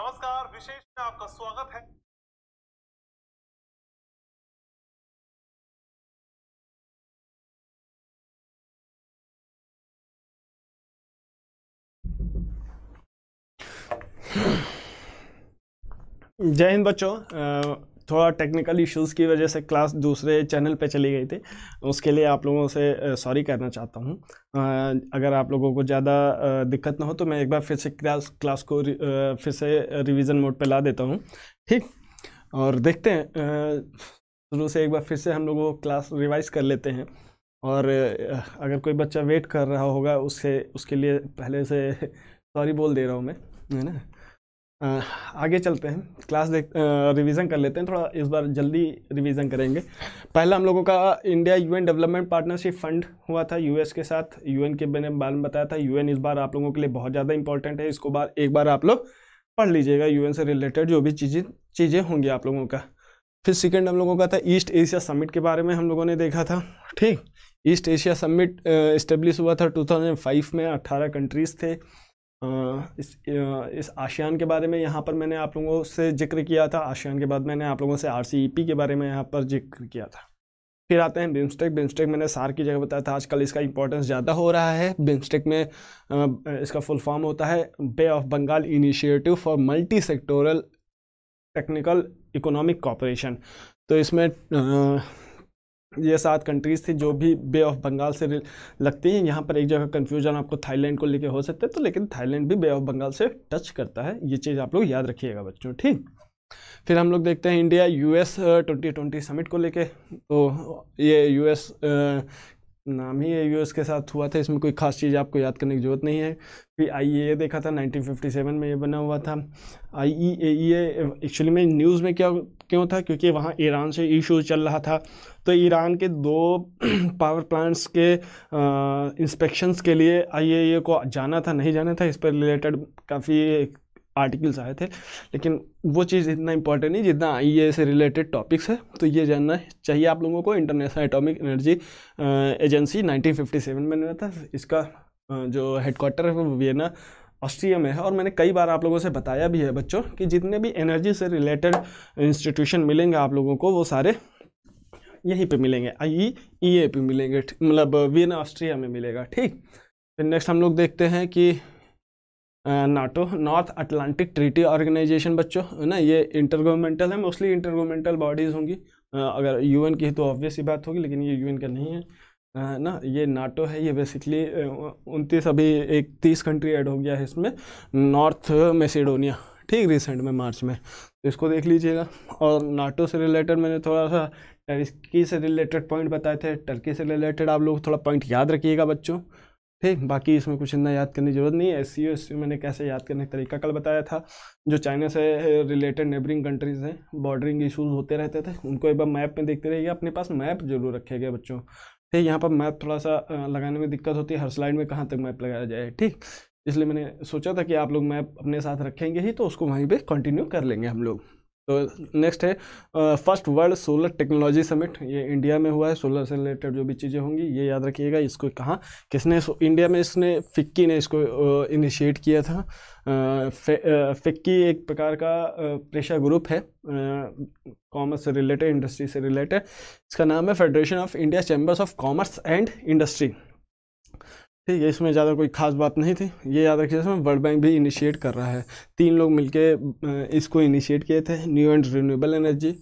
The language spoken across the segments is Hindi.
नमस्कार विशेष में आपका स्वागत है जय हिंद बच्चों थोड़ा टेक्निकल इश्यूज़ की वजह से क्लास दूसरे चैनल पे चली गई थी उसके लिए आप लोगों से सॉरी करना चाहता हूँ अगर आप लोगों को ज़्यादा दिक्कत ना हो तो मैं एक बार फिर से क्लास क्लास को फिर से रिविज़न मोड पर ला देता हूँ ठीक और देखते हैं शुरू से एक बार फिर से हम लोगों क्लास रिवाइज कर लेते हैं और अगर कोई बच्चा वेट कर रहा होगा उससे उसके लिए पहले से सॉरी बोल दे रहा हूँ मैं है ना आगे चलते हैं क्लास देख रिवीजन कर लेते हैं थोड़ा इस बार जल्दी रिवीजन करेंगे पहला हम लोगों का India UN development partnership fund हुआ था यूएस के साथ यूएन के मैंने बारे में बताया था यूएन इस बार आप लोगों के लिए बहुत ज़्यादा इंपॉर्टेंट है इसको बार एक बार आप लोग पढ़ लीजिएगा यू से रिलेटेड जो भी चीज़ें चीज़ें होंगी आप लोगों का फिर सेकेंड हम लोगों का था ईस्ट एशिया समिट के बारे में हम लोगों ने देखा था ठीक ईस्ट एशिया समिट इस्टेब्लिश हुआ था टू में अट्ठारह कंट्रीज़ थे इस इस आशियान के बारे में यहाँ पर मैंने आप लोगों से जिक्र किया था आशियान के बाद मैंने आप लोगों से आर के बारे में यहाँ पर जिक्र किया था फिर आते हैं बिमस्टेक बिमस्टेक मैंने सार की जगह बताया था आजकल इसका इंपॉर्टेंस ज़्यादा हो रहा है बिमस्टेक में इसका फुल फॉर्म होता है bay of Bengal initiative for multi sectoral technical economic cooperation तो इसमें ये सात कंट्रीज़ थी जो भी बे ऑफ बंगाल से लगती हैं यहाँ पर एक जगह कन्फ्यूजन आपको थाईलैंड को लेके हो सकता है तो लेकिन थाईलैंड भी बे ऑफ बंगाल से टच करता है ये चीज़ आप लोग याद रखिएगा बच्चों ठीक फिर हम लोग देखते हैं India US twenty twenty summit को लेके तो ये यूएस नाम ही यूएस के साथ हुआ था इसमें कोई खास चीज़ आपको याद करने की जरूरत नहीं है फिर आई ए e देखा था 1957 में ये बना हुआ था ई एक्चुअली e e में न्यूज़ में क्या क्यों था क्योंकि वहाँ ईरान से इशू चल रहा था तो ईरान के दो पावर प्लांट्स के इंस्पेक्शंस के लिए ए e को जाना था नहीं जाना था इस पर रिलेटेड काफ़ी आर्टिकल्स आए थे लेकिन वो चीज़ इतना इंपॉर्टेंट नहीं जितना आई e से रिलेटेड टॉपिक्स है तो ये जानना चाहिए आप लोगों को इंटरनेशनल एटॉमिक एनर्जी एजेंसी 1957 में बना था इसका जो हेडक्वार्टर है वो वियना ऑस्ट्रिया में है और मैंने कई बार आप लोगों से बताया भी है बच्चों कि जितने भी एनर्जी से रिलेटेड इंस्टीट्यूशन मिलेंगे आप लोगों को वो सारे यहीं पे मिलेंगे आई ई ए पे मिलेंगे मतलब वियना ऑस्ट्रिया में मिलेगा ठीक फिर नेक्स्ट हम लोग देखते हैं कि NATO North Atlantic Treaty Organization बच्चों है ना ये इंटर गवर्नमेंटल है मोस्टली इंटर गवर्नमेंटल बॉडीज़ होंगी अगर यूएन की है तो ऑब्वियस ही बात होगी लेकिन ये यूएन का नहीं है ना ये नाटो है ये बेसिकली उनतीस अभी एक तीस कंट्री ऐड हो गया है इसमें नॉर्थ मेसिडोनिया ठीक रिसेंट में मार्च में इसको देख लीजिएगा और नाटो से रिलेटेड मैंने थोड़ा सा टर्की से रिलेटेड पॉइंट बताए थे टर्की से रिलेटेड आप लोग थोड़ा पॉइंट याद रखिएगा बच्चों ठीक बाकी इसमें कुछ इतना याद करने की जरूरत नहीं है एस सी मैंने कैसे याद करने का तरीका कल बताया था जो चाइना से रिलेटेड नेबरिंग कंट्रीज़ हैं बॉर्डरिंग इशूज़ होते रहते थे उनको एक बार मैप में देखते रहिए अपने पास मैप जरूर रखेगा बच्चों ठीक यहाँ पर मैप थोड़ा सा लगाने में दिक्कत होती है हर स्लाइड में कहाँ तक मैप लगाया जाए ठीक इसलिए मैंने सोचा था कि आप लोग मैप अपने साथ रखेंगे ही तो उसको वहीं पर कंटिन्यू कर लेंगे हम लोग तो नेक्स्ट है first world solar technology summit ये इंडिया में हुआ है सोलर से रिलेटेड जो भी चीज़ें होंगी ये याद रखिएगा इसको कहाँ किसने इंडिया में इसने फिक्की ने इसको इनिशिएट किया था फिक्की एक प्रकार का प्रेशर ग्रुप है कॉमर्स से रिलेटेड इंडस्ट्री से रिलेटेड इसका नाम है Federation of India Chambers of commerce and Industry ठीक है इसमें ज़्यादा कोई खास बात नहीं थी ये याद रखिए इसमें वर्ल्ड बैंक भी इनिशिएट कर रहा है तीन लोग मिलके इसको इनिशिएट किए थे न्यू एंड रिन्यूएबल एनर्जी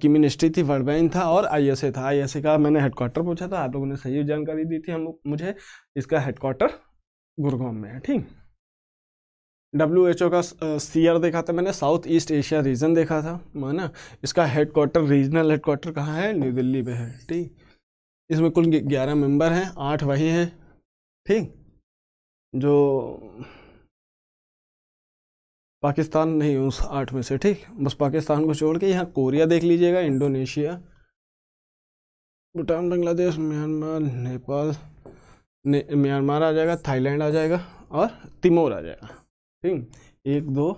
की मिनिस्ट्री थी वर्ल्ड बैंक था और आईएसए था आईएसए का मैंने हेडक्वार्टर पूछा था आप लोगों ने सही जानकारी दी थी हम मुझे इसका हेडक्वार्टर गुरुग्राम में है ठीक डब्ल्यू एच ओ का सीयर देखा था मैंने साउथ ईस्ट एशिया रीजन देखा था माना ना इसका हेडक्वार्टर रीजनल हेडक्वार्टर कहाँ है न्यू दिल्ली में है ठीक इसमें कुल ग्यारह मेंबर हैं आठ वही हैं ठीक जो पाकिस्तान नहीं उस आठ में से ठीक बस पाकिस्तान को छोड़ के यहाँ कोरिया देख लीजिएगा इंडोनेशिया भूटान बांग्लादेश म्यांमार नेपाल ने, म्यांमार आ जाएगा थाईलैंड आ जाएगा और तिमोर आ जाएगा ठीक एक दो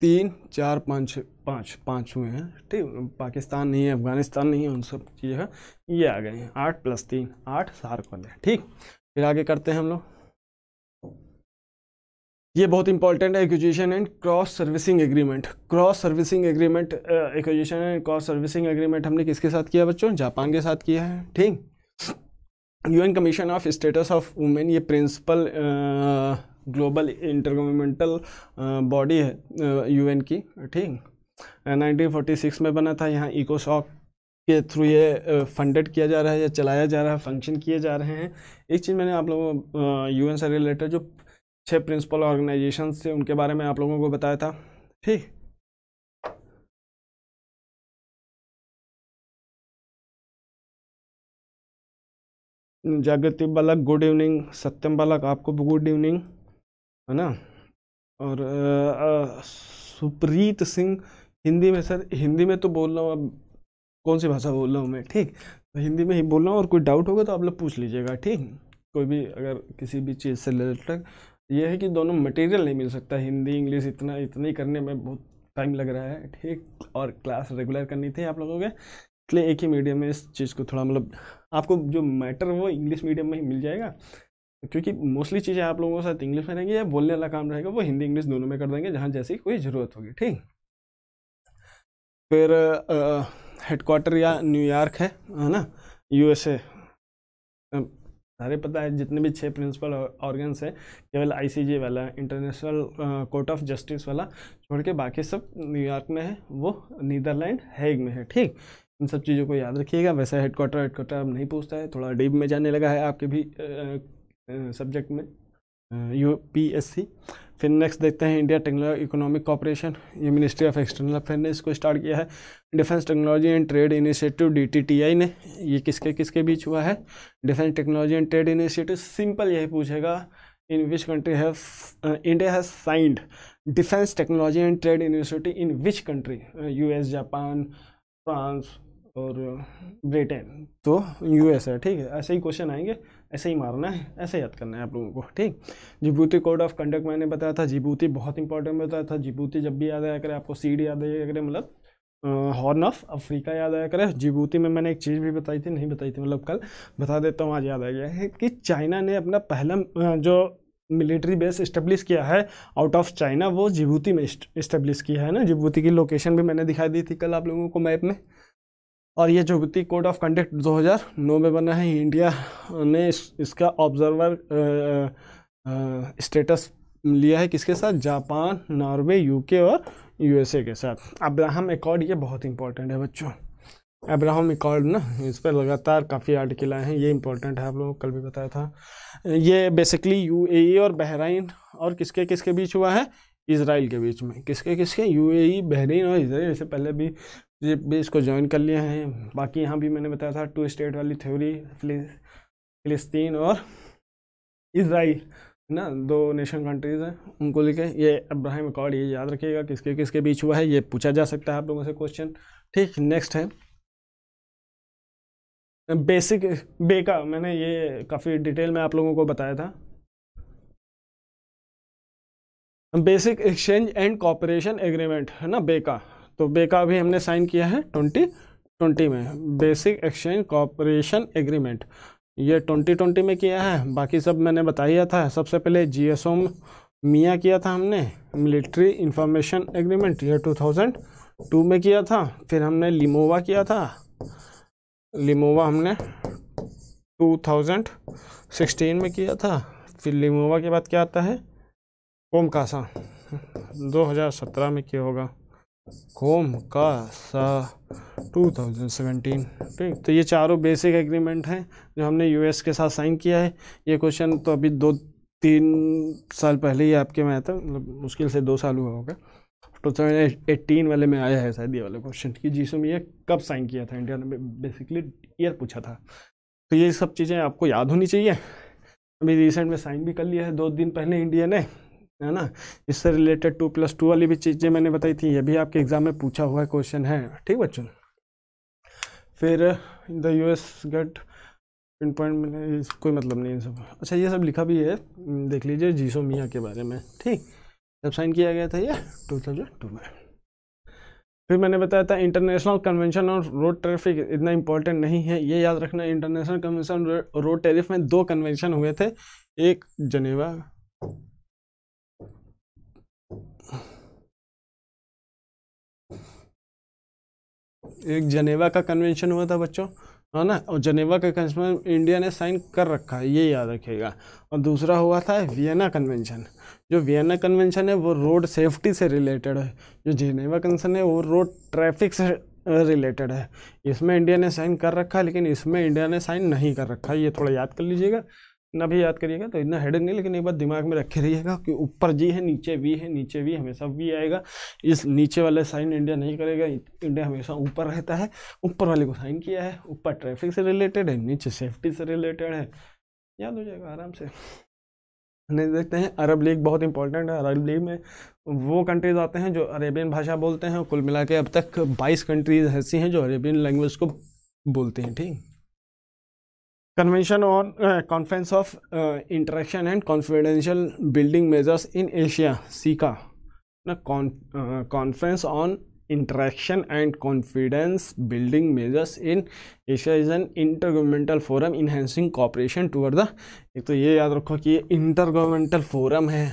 तीन चार पाँच पाँच पाँच हुए हैं ठीक पाकिस्तान नहीं है अफगानिस्तान नहीं है उन सब चीज़ें ये आ गए हैं आठ प्लस तीन आठ सार्क वाले ठीक फिर आगे करते हैं हम लोग ये बहुत इंपॉर्टेंट है acquisition and cross servicing agreement cross servicing agreement acquisition and cross servicing agreement हमने किसके साथ किया बच्चों जापान के साथ किया है ठीक UN commission of status of women ये प्रिंसिपल ग्लोबल इंटरगवर्नमेंटल बॉडी है यूएन की ठीक 1946 में बना था यहाँ इकोसॉक के थ्रू ये फंडेड किया जा रहा है या चलाया जा रहा है फंक्शन किए जा रहे हैं एक चीज़ मैंने आप लोगों को यू से रिलेटेड जो छः प्रिंसिपल ऑर्गेनाइजेशन थे उनके बारे में आप लोगों को बताया था ठीक जागृति बालक गुड इवनिंग सत्यम बालक आपको भी गुड इवनिंग है ना और आ, आ, सुप्रीत सिंह हिंदी में सर हिंदी में तो बोल रहा हूँ अब कौन सी भाषा बोल रहा हूँ मैं ठीक तो हिंदी में ही बोल रहा हूँ और कोई डाउट होगा तो आप लोग पूछ लीजिएगा ठीक कोई भी अगर किसी भी चीज़ से रिलेटेड यह है कि दोनों मटेरियल नहीं मिल सकता हिंदी इंग्लिश इतना इतनी करने में बहुत टाइम लग रहा है ठीक और क्लास रेगुलर करनी थी आप लोगों के इसलिए एक ही मीडियम में इस चीज़ को थोड़ा मतलब आपको जो मैटर वो इंग्लिश मीडियम में ही मिल जाएगा क्योंकि मोस्टली चीज़ें आप लोगों के साथ इंग्लिश में रहेंगी या बोलने वाला काम रहेगा वो हिंदी इंग्लिश दोनों में कर देंगे जहाँ जैसी कोई ज़रूरत होगी ठीक फिर आ, हेडक्वार्टर या न्यूयॉर्क है है ना यूएसए तो सारे पता है जितने भी छह प्रिंसिपल ऑर्गन्स हैं केवल आईसीजे वाला इंटरनेशनल कोर्ट ऑफ जस्टिस वाला छोड़ के बाकी सब न्यूयॉर्क में है वो नीदरलैंड हैग में है ठीक इन सब चीज़ों को याद रखिएगा वैसे हेडक्वार्टर हेडक्वार्टर अब नहीं पूछता है थोड़ा डीप में जाने लगा है आपके भी सब्जेक्ट में यू पी एस सी फिर नेक्स्ट देखते हैं इंडिया टेक्नोलॉजी इकोनॉमिक कॉपरेशन ये मिनिस्ट्री ऑफ एक्सटर्नल अफेयर ने इसको स्टार्ट किया है defence technology and trade initiative DTTI ने ये किसके किसके बीच हुआ है defence technology and trade initiative simple यही पूछेगा in which country have India has signed defence technology and trade initiative in which country U Japan France और ब्रिटेन uh, तो यू है ठीक है ऐसे ही क्वेश्चन आएंगे ऐसे ही मारना है ऐसे याद करना है आप लोगों को ठीक जिबूती कोड ऑफ कंडक्ट मैंने बताया था जिबूती बहुत इंपॉर्टेंट बताया था जिबूती जब भी याद आया करें आपको सीड याद आया करें मतलब हॉर्न ऑफ अफ्रीका याद आया करे जिबूती में मैंने एक चीज़ भी बताई थी नहीं बताई थी मतलब कल बता देता हूँ आज याद आ गया है कि चाइना ने अपना पहला जो मिलिट्री बेस इस्टेब्लिश किया है आउट ऑफ चाइना वो जिबूती में इस्टेब्लिश किया है ना जिबूती की लोकेशन भी मैंने दिखाई दी थी कल आप लोगों को मैप में और ये वित्तीय कोड ऑफ कंडक्ट 2009 में बना है इंडिया ने इस, इसका ऑब्जर्वर स्टेटस लिया है किसके साथ जापान नॉर्वे यूके और यूएसए के साथ अब्राहम एकॉर्ड ये बहुत इंपॉर्टेंट है बच्चों अब्राहम एकॉर्ड ना इस पर लगातार काफ़ी आर्टिकल आए हैं ये इंपॉर्टेंट है आप लोगों को कल भी बताया था ये बेसिकली यू e और बहराइन और किसके किसके बीच हुआ है इसराइल के बीच में किसके किसके यू ए बहरीन और इसराइल इससे पहले भी ये भी इसको ज्वाइन कर लिया है बाकी यहाँ भी मैंने बताया था टू स्टेट वाली थ्योरी फिलिस्तीन और इसराइल ना दो नेशन कंट्रीज़ हैं उनको लेके ये अब्राहम अकॉर्ड ये याद रखिएगा किसके किसके बीच हुआ है ये पूछा जा सकता है आप लोगों से क्वेश्चन ठीक नेक्स्ट है बेसिक बेका मैंने ये काफ़ी डिटेल में आप लोगों को बताया था basic exchange and cooperation agreement है ना बेका तो बे का भी हमने साइन किया है ट्वेंटी ट्वेंटी में बेसिक एक्सचेंज कॉपरेशन एग्रीमेंट ये ट्वेंटी ट्वेंटी में किया है बाकी सब मैंने बताया था सबसे पहले जी एस ओम मियाँ किया था हमने मिलिट्री इंफॉर्मेशन एग्रीमेंट ये टू थाउजेंड टू में किया था फिर हमने लिमोवा किया था लिमोवा हमने टू थाउजेंड सिक्सटीन में किया था फिर लिमोवा के बाद क्या आता है कोमकासा दो हज़ार सत्रह में किया होगा कोम का सा 2017 ठीक तो ये चारों बेसिक एग्रीमेंट हैं जो हमने यूएस के साथ साइन किया है ये क्वेश्चन तो अभी दो तीन साल पहले ही आपके में आया था मतलब मुश्किल से दो साल हुआ होगा टू थाउजेंड एट्टीन वाले में आया है शायद ये वाला क्वेश्चन कि जिसमें ये कब साइन किया था इंडिया ने बेसिकली ईयर पूछा था तो ये सब चीज़ें आपको याद होनी चाहिए अभी रिसेंट में साइन भी कर लिया है दो दिन पहले इंडिया ने है ना इससे रिलेटेड टू प्लस टू वाली भी चीज़ें मैंने बताई थी ये भी आपके एग्ज़ाम में पूछा हुआ क्वेश्चन है ठीक बच्चों फिर the U S got pin point कोई मतलब नहीं सब अच्छा ये सब लिखा भी है हम्म, देख लीजिए जीसो मिया के बारे में ठीक जब साइन किया गया था ये टू थाउजेंड टू में फिर मैंने बताया था international convention on road traffic इतना इंपॉर्टेंट नहीं है ये याद रखना इंटरनेशनल कन्वेंशन रोड टैरिफ में दो कन्वेंशन हुए थे एक जनेवा एक जनेवा का कन्वेंशन हुआ था बच्चों है ना और जनेवा का कन्वेंशन इंडिया ने साइन कर रखा है ये याद रखिएगा और दूसरा हुआ था वियना कन्वेंशन जो वियना कन्वेंशन है वो रोड सेफ्टी से रिलेटेड है जो जनेवा कन्वेंशन है वो रोड ट्रैफिक से रिलेटेड है इसमें इंडिया ने साइन कर रखा है लेकिन इसमें इंडिया ने साइन नहीं कर रखा है ये थोड़ा याद कर लीजिएगा ना भी याद करिएगा तो इतना हेडन नहीं लेकिन एक बार दिमाग में रखे रहिएगा कि ऊपर जी है नीचे वी है नीचे वी हमेशा वी आएगा इस नीचे वाले साइन इंडिया नहीं करेगा इंडिया हमेशा ऊपर रहता है ऊपर वाले को साइन किया है ऊपर ट्रैफिक से रिलेटेड है नीचे सेफ्टी से रिलेटेड है याद हो जाएगा आराम से नहीं देखते हैं अरब लीग बहुत इंपॉर्टेंट है अरब लीग में वो कंट्रीज आते हैं जो अरेबियन भाषा बोलते हैं कुल मिला के अब तक बाईस कंट्रीज ऐसी हैं जो अरेबियन लैंग्वेज को बोलते हैं ठीक convention on conference of interaction and confidential building measures in Asia CICA conference on interaction and confidence building measures in Asia is an inter governmental forum enhancing cooperation toward the एक तो ये याद रखो कि ये इंटर गवर्नमेंटल फोरम है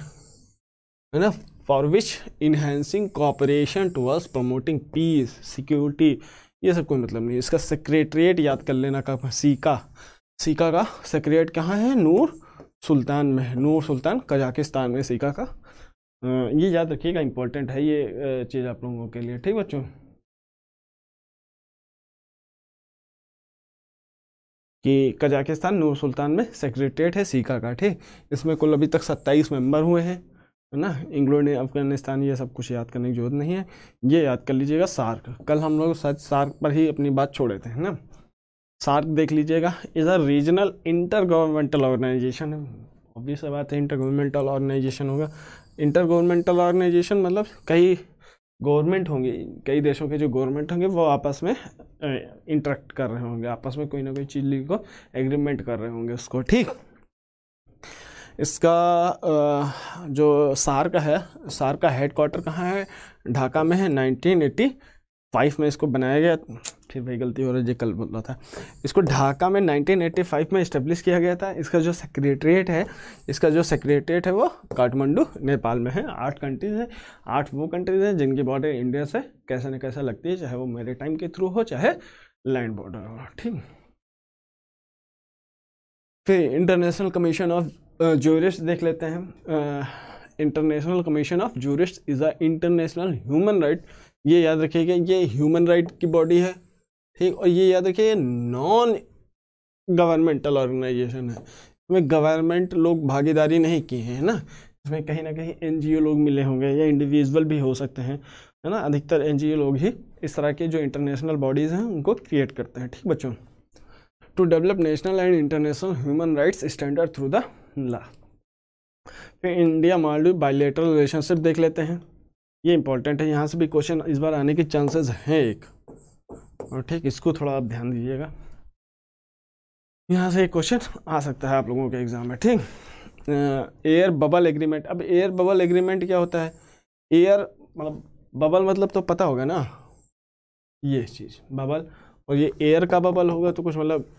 है ना for which enhancing cooperation towards promoting peace security ये सब कोई मतलब नहीं इसका सेक्रेटरीट याद कर लेना का सीका सीका का सेक्रेट कहाँ है नूर सुल्तान में है नूर सुल्तान कजाकिस्तान में सीका का ये याद रखिएगा इम्पोर्टेंट है ये चीज़ आप लोगों के लिए ठीक बच्चों कि कजाकिस्तान नूर सुल्तान में सेक्रेटेट है सीका का ठीक इसमें कुल अभी तक सत्ताईस मेंबर हुए हैं है ना इंग्लैंड अफगानिस्तान ये सब कुछ याद करने की जरूरत नहीं है ये याद कर लीजिएगा सार्क कल हम लोग सच सार्क पर ही अपनी बात छोड़े थे है ना सार्क देख लीजिएगा is a regional inter governmental organisation obvious बात है इंटर गवर्नमेंटल ऑर्गेनाइजेशन होगा इंटर गवर्नमेंटल ऑर्गेनाइजेशन मतलब कई गवर्नमेंट होंगे कई देशों के जो गवर्नमेंट होंगे वो आपस में इंटरेक्ट कर रहे होंगे आपस में कोई ना कोई चीज़ को एग्रीमेंट कर रहे होंगे उसको ठीक इसका जो सार का है सार का हेड क्वार्टर कहाँ है ढाका में है नाइनटीन 1985 में इसको बनाया गया फिर भाई गलती हो रही है कल बोल रहा था इसको ढाका में 1985 में इस्टेब्लिश किया गया था इसका जो सेक्रेटरीट है इसका जो सेक्रेटरीट है वो काठमांडू नेपाल में है आठ कंट्रीज है आठ वो कंट्रीज हैं जिनकी बॉर्डर इंडिया से कैसे न कैसे लगती है चाहे वो मेरे टाइम के थ्रू हो चाहे लैंड बॉर्डर हो ठीक फिर इंटरनेशनल कमीशन ऑफ जूरिस्ट देख लेते हैं international commission of jurist is a international human right ये याद रखिएगा ये ह्यूमन राइट की बॉडी है ठीक और ये याद रखिए नॉन गवर्नमेंटल ऑर्गेनाइजेशन है इसमें गवर्नमेंट लोग भागीदारी नहीं किए हैं ना इसमें कहीं ना कहीं एन लोग मिले होंगे या इंडिविजुअल भी हो सकते हैं है ना अधिकतर एन लोग ही इस तरह के जो इंटरनेशनल बॉडीज़ हैं उनको क्रिएट करते हैं ठीक बच्चों to develop national and international human rights standard through the law फिर इंडिया मालदीव बायोलेटरल रिलेशनशिप देख लेते हैं ये इंपॉर्टेंट है यहाँ से भी क्वेश्चन इस बार आने के चांसेस हैं एक और ठीक इसको थोड़ा आप ध्यान दीजिएगा यहाँ से एक क्वेश्चन आ सकता है आप लोगों के एग्ज़ाम में ठीक एयर बबल एग्रीमेंट अब एयर बबल एग्रीमेंट क्या होता है एयर मतलब बबल मतलब तो पता होगा ना ये चीज़ बबल और ये एयर का बबल होगा तो कुछ मतलब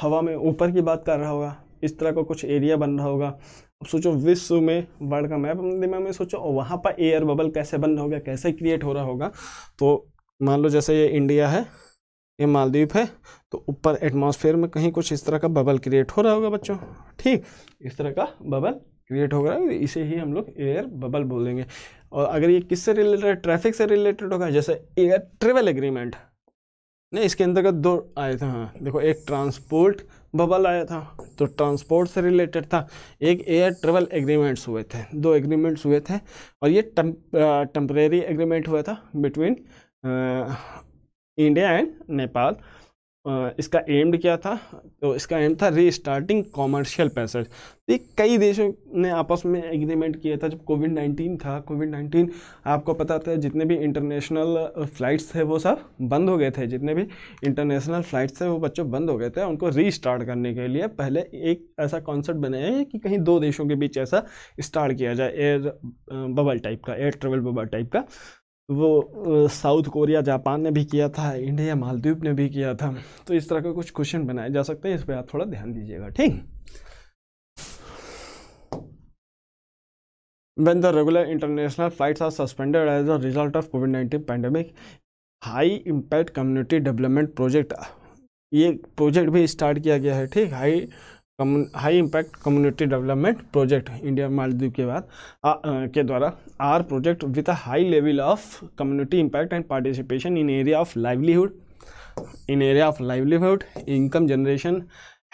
हवा में ऊपर की बात कर रहा होगा इस तरह का कुछ एरिया बन रहा होगा सोचो विश्व में वर्ल्ड का मैप अपने दिमाग में सोचो और वहाँ पर एयर बबल कैसे बन रहा होगा कैसे क्रिएट हो रहा होगा तो मान लो जैसे ये इंडिया है ये मालदीप है तो ऊपर एटमॉस्फेयर में कहीं कुछ इस तरह का बबल क्रिएट हो रहा होगा बच्चों ठीक इस तरह का बबल क्रिएट हो रहा है इसे ही हम लोग एयर बबल बोलेंगे और अगर ये किससे रिलेटेड ट्रैफिक से रिलेटेड होगा जैसे एयर ट्रेवल एग्रीमेंट नहीं इसके अंतर्गत दो आए थे हाँ देखो एक ट्रांसपोर्ट बबल आया था तो ट्रांसपोर्ट से रिलेटेड था एक एयर ट्रेवल एग्रीमेंट्स हुए थे दो एग्रीमेंट्स हुए थे और ये टेम्परेरी एग्रीमेंट हुआ था बिटवीन इंडिया एंड नेपाल इसका एम्ड क्या था तो इसका एम था रीस्टार्टिंग कॉमर्शियल पैसेज तो ये कई देशों ने आपस में एग्रीमेंट किया था जब कोविड नाइन्टीन था कोविड नाइन्टीन आपको पता था जितने भी इंटरनेशनल फ़्लाइट्स थे वो सब बंद हो गए थे जितने भी इंटरनेशनल फ़्लाइट्स थे वो बच्चों बंद हो गए थे उनको रीस्टार्ट करने के लिए पहले एक ऐसा कॉन्सेप्ट बनाया कि कहीं दो देशों के बीच ऐसा स्टार्ट किया जाए एयर बबल टाइप का एयर ट्रेवल बबल टाइप का वो साउथ कोरिया जापान ने भी किया था इंडिया मालदीव ने भी किया था तो इस तरह का कुछ क्वेश्चन बनाए जा सकते हैं इस पर आप थोड़ा ध्यान दीजिएगा ठीक when the regular international flight are suspended as a result of COVID nineteen pandemic high impact community development project ये प्रोजेक्ट भी स्टार्ट किया गया है ठीक high high impact community development project India Maldives के बाद आ, आ, के द्वारा are project with a high level of community impact and participation in area of livelihood in area of livelihood income generation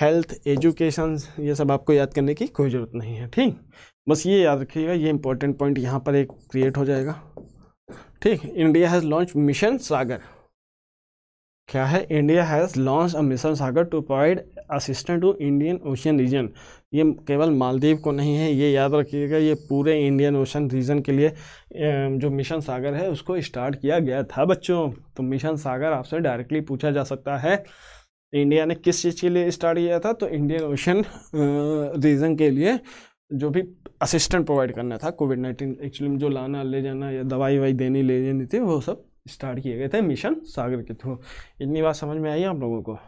health education ये सब आपको याद करने की कोई ज़रूरत नहीं है ठीक बस ये याद रखिएगा ये इंपॉर्टेंट पॉइंट यहाँ पर एक क्रिएट हो जाएगा ठीक India has launch mission Sagar क्या है India has launch a mission Sagar to provide assistant to Indian Ocean region ये केवल मालदीव को नहीं है ये याद रखिएगा ये पूरे इंडियन ओशन रीजन के लिए जो मिशन सागर है उसको स्टार्ट किया गया था बच्चों तो मिशन सागर आपसे डायरेक्टली पूछा जा सकता है इंडिया ने किस चीज़ के लिए स्टार्ट किया था तो इंडियन ओशन रीजन के लिए जो भी असिस्टेंट प्रोवाइड करना था कोविड नाइन्टीन एक्चुअली में जो लाना ले जाना या दवाई ववाई देनी ले जानी थी वो सब स्टार्ट किए गए थे मिशन सागर के थ्रू इतनी बात समझ में आई आप लोगों को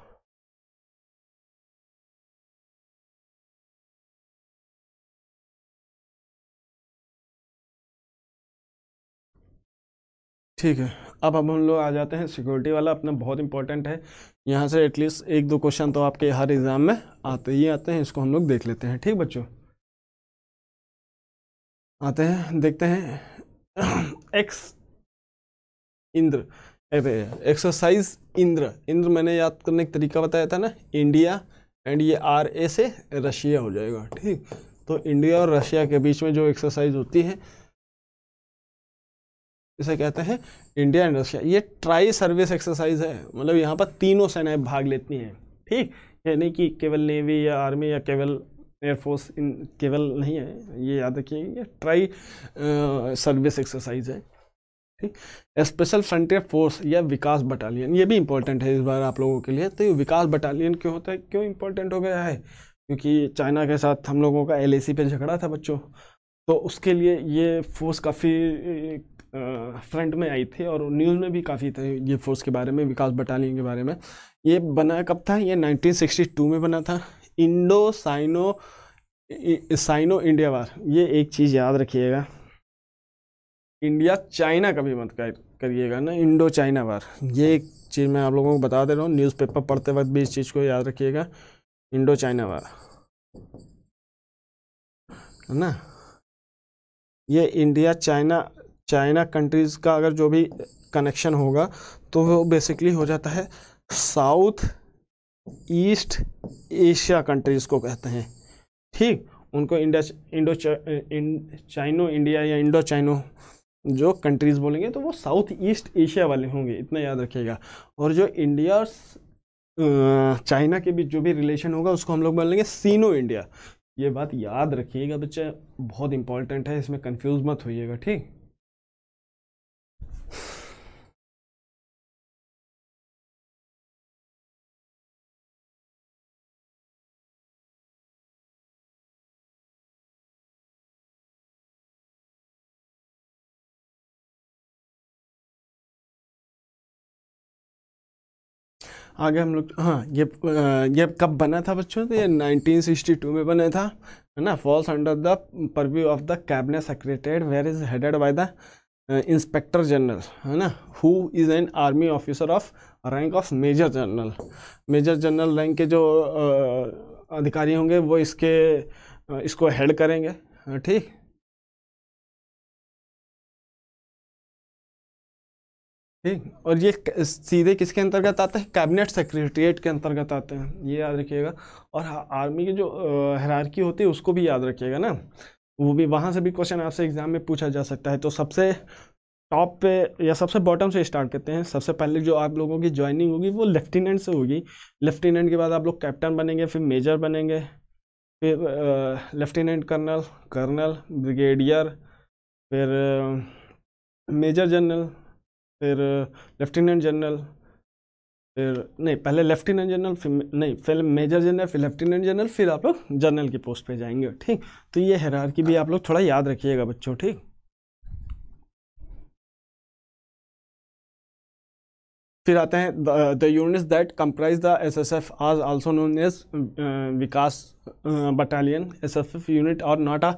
ठीक है अब अब हम लोग आ जाते हैं सिक्योरिटी वाला अपना बहुत इंपॉर्टेंट है यहाँ से एटलीस्ट एक दो क्वेश्चन तो आपके हर एग्ज़ाम में आते ही आते हैं इसको हम लोग देख लेते हैं ठीक बच्चों आते हैं देखते हैं एक्स इंद्र एक्सरसाइज इंद्र इंद्र मैंने याद करने का तरीका बताया था ना इंडिया एंड ये आर ए से रशिया हो जाएगा ठीक तो इंडिया और रशिया के बीच में जो एक्सरसाइज होती है इसे कहते हैं इंडिया एंड रशिया ये ट्राई सर्विस एक्सरसाइज है मतलब यहाँ पर तीनों सेनाएं भाग लेती हैं ठीक यानी कि केवल नेवी या आर्मी या केवल एयरफोर्स इन केवल नहीं है ये याद रखिए ये ट्राई सर्विस एक्सरसाइज है ठीक स्पेशल फ्रंटियर फोर्स या विकास बटालियन ये भी इंपॉर्टेंट है इस बार आप लोगों के लिए तो ये विकास बटालियन क्यों होता है क्यों इंपॉर्टेंट हो गया है क्योंकि चाइना के साथ हम लोगों का एल पे झगड़ा था बच्चों तो उसके लिए ये फोर्स काफ़ी फ्रंट में आई थी और न्यूज़ में भी काफ़ी थे ये फोर्स के बारे में विकास बटालियन के बारे में ये बना कब था ये 1962 में बना था Indo Sino Sino India war ये एक चीज़ याद रखिएगा इंडिया चाइना कभी मत करिएगा ना इंडो चाइना वार ये एक चीज़ मैं आप लोगों को बता दे रहा हूँ न्यूज़पेपर पढ़ते वक्त भी इस चीज़ को याद रखिएगा इंडो चाइना वार है ना ये इंडिया चाइना चाइना कंट्रीज़ का अगर जो भी कनेक्शन होगा तो वो बेसिकली हो जाता है साउथ ईस्ट एशिया कंट्रीज़ को कहते हैं ठीक उनको इंडो इंडो चाइनो इंडिया या इंडो चाइनो जो कंट्रीज़ बोलेंगे तो वो साउथ ईस्ट एशिया वाले होंगे इतना याद रखिएगा और जो इंडिया और चाइना के बीच जो भी रिलेशन होगा उसको हम लोग बोलेंगे सीनो इंडिया ये बात याद रखिएगा बच्चे बहुत इंपॉर्टेंट है इसमें कंफ्यूज मत होइएगा ठीक आगे हम लोग हाँ ये ये कब बना था बच्चों तो ये 1962 में बना था है ना falls under the purview of the cabinet secretary where is headed by the inspector general है ना who is an army officer of rank of major general major general rank के जो अधिकारी होंगे वो इसके इसको हेड करेंगे हाँ, ठीक ठीक और ये सीधे किसके अंतर्गत आता है कैबिनेट सेक्रेटरीट के अंतर्गत आते हैं ये याद रखिएगा और आर्मी की जो हरारकी होती है उसको भी याद रखिएगा ना वो भी वहाँ से भी क्वेश्चन आपसे एग्ज़ाम में पूछा जा सकता है तो सबसे टॉप पे या सबसे बॉटम से स्टार्ट करते हैं सबसे पहले जो आप लोगों की ज्वाइनिंग होगी वो लेफ्टिनेंट से होगी लेफ्टिनेंट के बाद आप लोग कैप्टन बनेंगे फिर मेजर बनेंगे फिर लेफ्टिनेंट कर्नल कर्नल ब्रिगेडियर फिर मेजर जनरल फिर लेफ्टिनेंट जनरल फिर नहीं पहले लेफ्टिनेंट जनरल फिर नहीं फिर मेजर जनरल फिर लेफ्टिनेंट जनरल फिर आप लोग जनरल की पोस्ट पे जाएंगे ठीक तो ये हरार की भी आप लोग थोड़ा याद रखिएगा बच्चों ठीक फिर आते हैं the units that comprise the S S F आज also known as Vikas battalion S F F unit और not a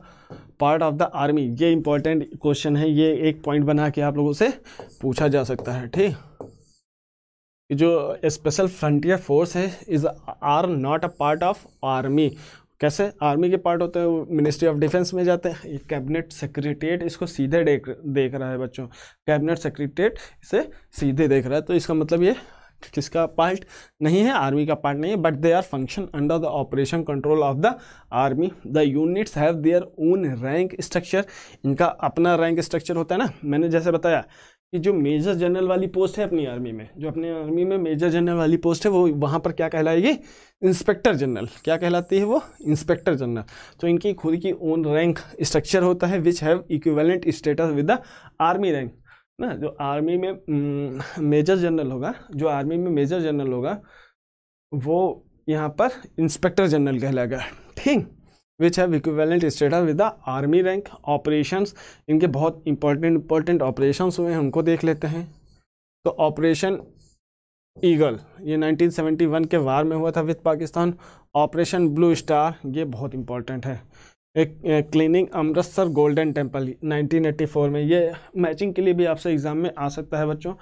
part of the army ये इंपॉर्टेंट क्वेश्चन है ये एक पॉइंट बना के आप लोगों से पूछा जा सकता है ठीक जो स्पेशल फ्रंटियर फोर्स है is are not a part of army कैसे आर्मी के पार्ट होते हैं वो मिनिस्ट्री ऑफ डिफेंस में जाते हैं ये कैबिनेट सेक्रेटेट इसको सीधे देख देख रहा है बच्चों कैबिनेट सेक्रेटेट इसे सीधे देख रहा है तो इसका मतलब ये किसका पार्ट नहीं है आर्मी का पार्ट नहीं है but they are function under the operation control of the army the units have their own rank structure इनका अपना रैंक स्ट्रक्चर होता है ना मैंने जैसे बताया कि जो मेजर जनरल वाली पोस्ट है अपनी आर्मी में जो अपने आर्मी में मेजर जनरल वाली पोस्ट है वो वहाँ पर क्या कहलाएगी इंस्पेक्टर जनरल क्या कहलाती है वो इंस्पेक्टर जनरल तो इनकी खुद की ओन रैंक स्ट्रक्चर होता है which have equivalent status with the army rank ना जो आर्मी में मेजर हम्म, जनरल होगा जो आर्मी में मेजर जनरल होगा वो यहाँ पर इंस्पेक्टर जनरल कहलाएगा ठीक which have equivalent status with the army rank operations इनके बहुत इंपॉर्टेंट इंपॉर्टेंट ऑपरेशंस हुए हैं उनको देख लेते हैं तो ऑपरेशन ईगल ये 1971 के वार में हुआ था with Pakistan operation blue star ये बहुत इंपॉर्टेंट है एक, एक क्लीनिंग अमृतसर गोल्डन टेम्पल 1984 में ये मैचिंग के लिए भी आपसे एग्ज़ाम में आ सकता है बच्चों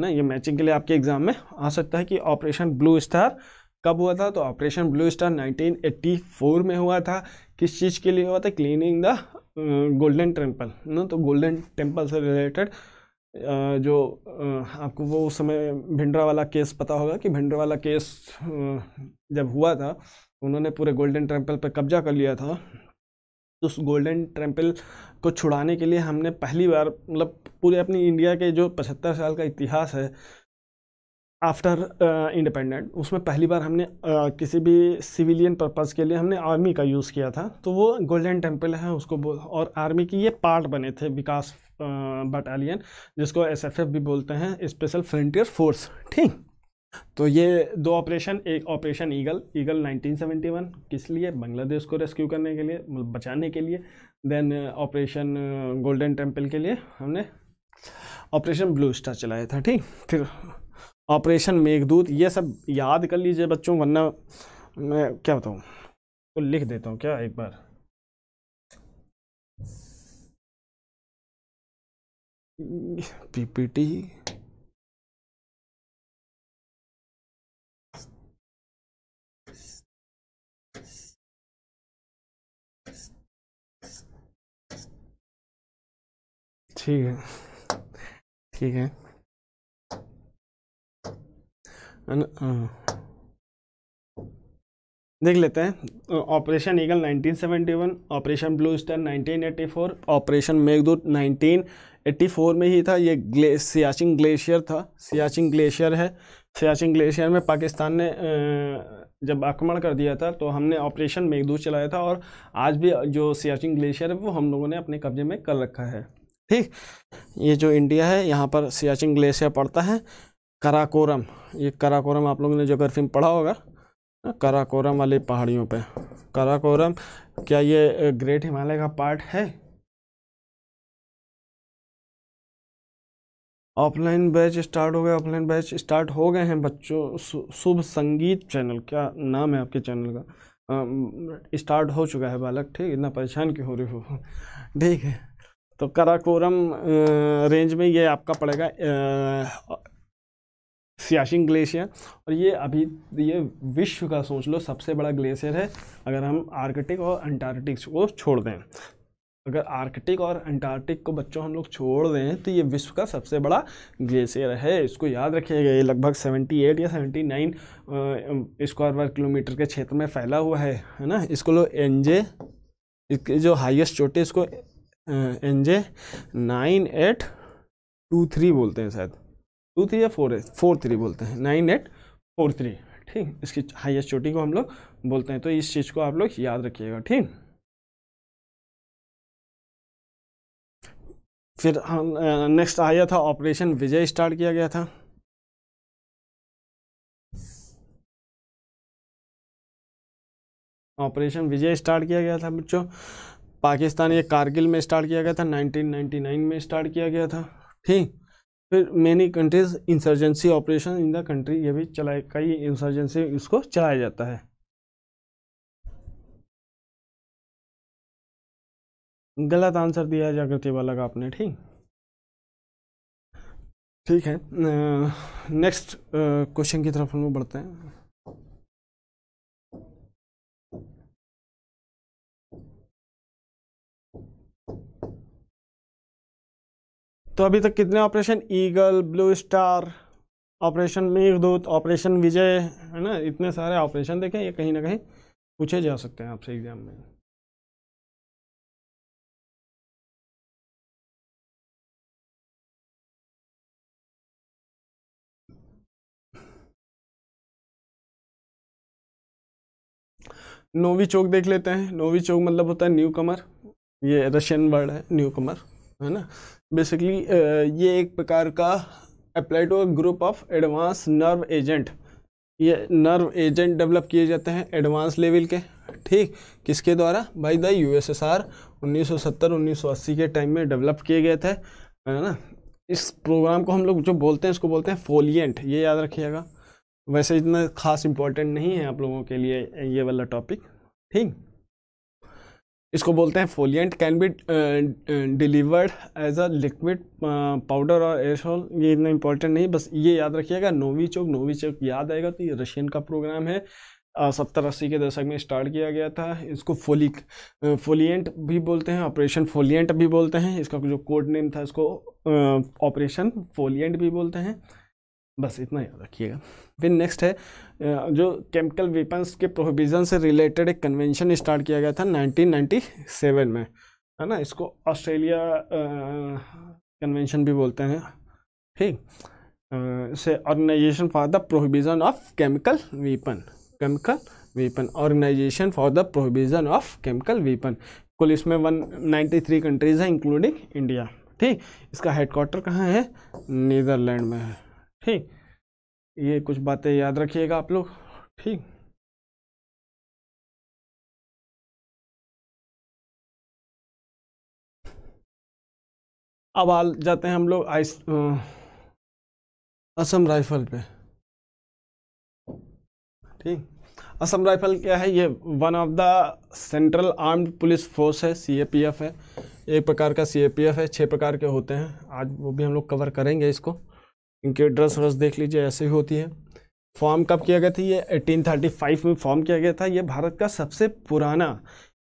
ना ये मैचिंग के लिए आपके एग्ज़ाम में आ सकता है कि ऑपरेशन ब्लू स्टार कब हुआ था तो ऑपरेशन ब्लू स्टार 1984 में हुआ था किस चीज़ के लिए हुआ था क्लीनिंग द गोल्डन टेम्पल ना तो गोल्डन टेम्पल से रिलेटेड जो आपको वो उस समय भिंडरा वाला केस पता होगा कि भिंडरा वाला केस जब हुआ था उन्होंने पूरे गोल्डन टेम्पल पर कब्जा कर लिया था तो उस गोल्डन टेम्पल को छुड़ाने के लिए हमने पहली बार मतलब पूरे अपनी इंडिया के जो पचहत्तर साल का इतिहास है आफ्टर इंडिपेंडेंट uh, उसमें पहली बार हमने uh, किसी भी सिविलियन पर्पज़ के लिए हमने आर्मी का यूज़ किया था तो वो गोल्डन टेम्पल है उसको और आर्मी की ये पार्ट बने थे विकास बटालियन uh, जिसको एस भी बोलते हैं स्पेशल फ्रंटियर फोर्स ठीक तो ये दो ऑपरेशन एक ऑपरेशन ईगल ईगल 1971 किस लिए बांग्लादेश को रेस्क्यू करने के लिए मतलब बचाने के लिए देन ऑपरेशन गोल्डन टेम्पल के लिए हमने ऑपरेशन ब्लू स्टार चलाया था ठीक फिर ऑपरेशन मेघदूत ये सब याद कर लीजिए बच्चों वरना मैं क्या बताऊँ तो लिख देता हूँ क्या एक बार पीपीटी ठीक है ठीक है देख लेते हैं operation eagle 1971 operation blue star 1984 operation Meghdoot 1984 में ही था ये ग्ले सियाचिंग ग्लेशियर था सियाचिंग ग्लेशियर है सियाचिंग ग्लेशियर में पाकिस्तान ने जब आक्रमण कर दिया था तो हमने ऑपरेशन मेघदूत चलाया था और आज भी जो सियाचिंग ग्लेशियर है वो हम लोगों ने अपने कब्जे में कर रखा है ठीक ये जो इंडिया है यहाँ पर सियाचिंग ग्लेशियर पड़ता है कराकोरम ये कराकोरम आप लोगों ने जोग्राफी में पढ़ा होगा कराकोरम वाली पहाड़ियों पे कराकोरम क्या ये ग्रेट हिमालय का पार्ट है ऑफलाइन बैच स्टार्ट हो गए ऑफलाइन बैच स्टार्ट हो गए हैं बच्चों शुभ संगीत चैनल क्या नाम है आपके चैनल का स्टार्ट हो चुका है बालक ठीक इतना परेशान क्यों हो रही हो ठीक है तो कराकोरम रेंज में ये आपका पड़ेगा सियाशिंग ग्लेशियर और ये अभी ये विश्व का सोच लो सबसे बड़ा ग्लेशियर है अगर हम आर्कटिक और अंटार्कटिक को छोड़ दें अगर आर्कटिक और अंटार्कटिक को बच्चों हम लोग छोड़ दें तो ये विश्व का सबसे बड़ा ग्लेशियर है इसको याद रखिएगा ये लगभग 78 या 79 स्क्वायर वर्ग किलोमीटर के क्षेत्र में फैला हुआ है है ना इसको लो जे इसके जो हाईएस्ट चोटी इसको N J nine eight two three बोलते हैं शायद टू थ्री या फोर एट फोर थ्री बोलते हैं नाइन एट फोर थ्री ठीक इसकी हाइएस्ट चोटी को हम लोग बोलते हैं तो इस चीज़ को आप लोग याद रखिएगा ठीक फिर नेक्स्ट आया था ऑपरेशन विजय स्टार्ट किया गया था ऑपरेशन विजय स्टार्ट किया गया था बच्चों पाकिस्तान ये कारगिल में स्टार्ट किया गया था 1999 में स्टार्ट किया गया था ठीक फिर many countries insurgency operation in the country ये भी चलाए कई इंसर्जेंसी इसको चलाया जाता है गलत आंसर दिया जागृति का आपने ठीक ठीक है नेक्स्ट क्वेश्चन की तरफ हम लोग बढ़ते हैं तो अभी तक कितने operation eagle blue star operation Meghdoot operation Vijay है ना इतने सारे ऑपरेशन देखें ये कहीं ना कहीं पूछे जा सकते हैं आपसे एग्ज़ाम में नोवी चौक देख लेते हैं नोवी चौक मतलब होता है न्यू कमर ये रशियन वर्ड है न्यू कमर है ना बेसिकली uh, ये एक प्रकार का apply to group of advance nerve agent ये नर्व एजेंट डेवलप किए जाते हैं एडवांस लेवल के ठीक किसके द्वारा भाई the U S S R उन्नीस उन्नीस के टाइम में डेवलप किए गए थे है ना इस प्रोग्राम को हम लोग जो बोलते हैं इसको बोलते हैं फोलियंट ये याद रखिएगा वैसे इतना खास इम्पोर्टेंट नहीं है आप लोगों के लिए ये वाला टॉपिक ठीक इसको बोलते हैं फोलियंट can be delivered as a liquid powder और एयरसोल ये इतना इंपॉर्टेंट नहीं बस ये याद रखिएगा नोवी चौक नोवी चौक याद आएगा तो ये रशियन का प्रोग्राम है सत्तर अस्सी के दशक में स्टार्ट किया गया था इसको फोलिक फोलियंट भी बोलते हैं ऑपरेशन फोलियंट भी बोलते हैं इसका जो कोड नेम था इसको ऑपरेशन फोलियंट भी बोलते हैं बस इतना याद रखिएगा फिर नेक्स्ट है जो केमिकल वेपन्स के प्रोहिबिजन से रिलेटेड एक कन्वेंशन स्टार्ट किया गया था 1997 में है ना इसको ऑस्ट्रेलिया कन्वेंशन भी बोलते हैं ठीक से organisation for the prohibition of chemical weapon chemical weapon organisation for the prohibition of chemical weapon कुल इसमें वन थ्री कंट्रीज़ हैं इंक्लूडिंग इंडिया ठीक इसका हेडक्वार्टर कहाँ है नीदरलैंड में है ठीक ये कुछ बातें याद रखिएगा आप लोग ठीक अब आ जाते हैं हम लोग आइस असम राइफल पे ठीक असम राइफल क्या है ये one of the central armed police force है सीएपीएफ है एक प्रकार का सीएपीएफ है छः प्रकार के होते हैं आज वो भी हम लोग कवर करेंगे इसको इनके ड्रेस व्रस देख लीजिए ऐसे ही होती है फॉर्म कब किया गया था ये 1835 में फॉर्म किया गया था ये भारत का सबसे पुराना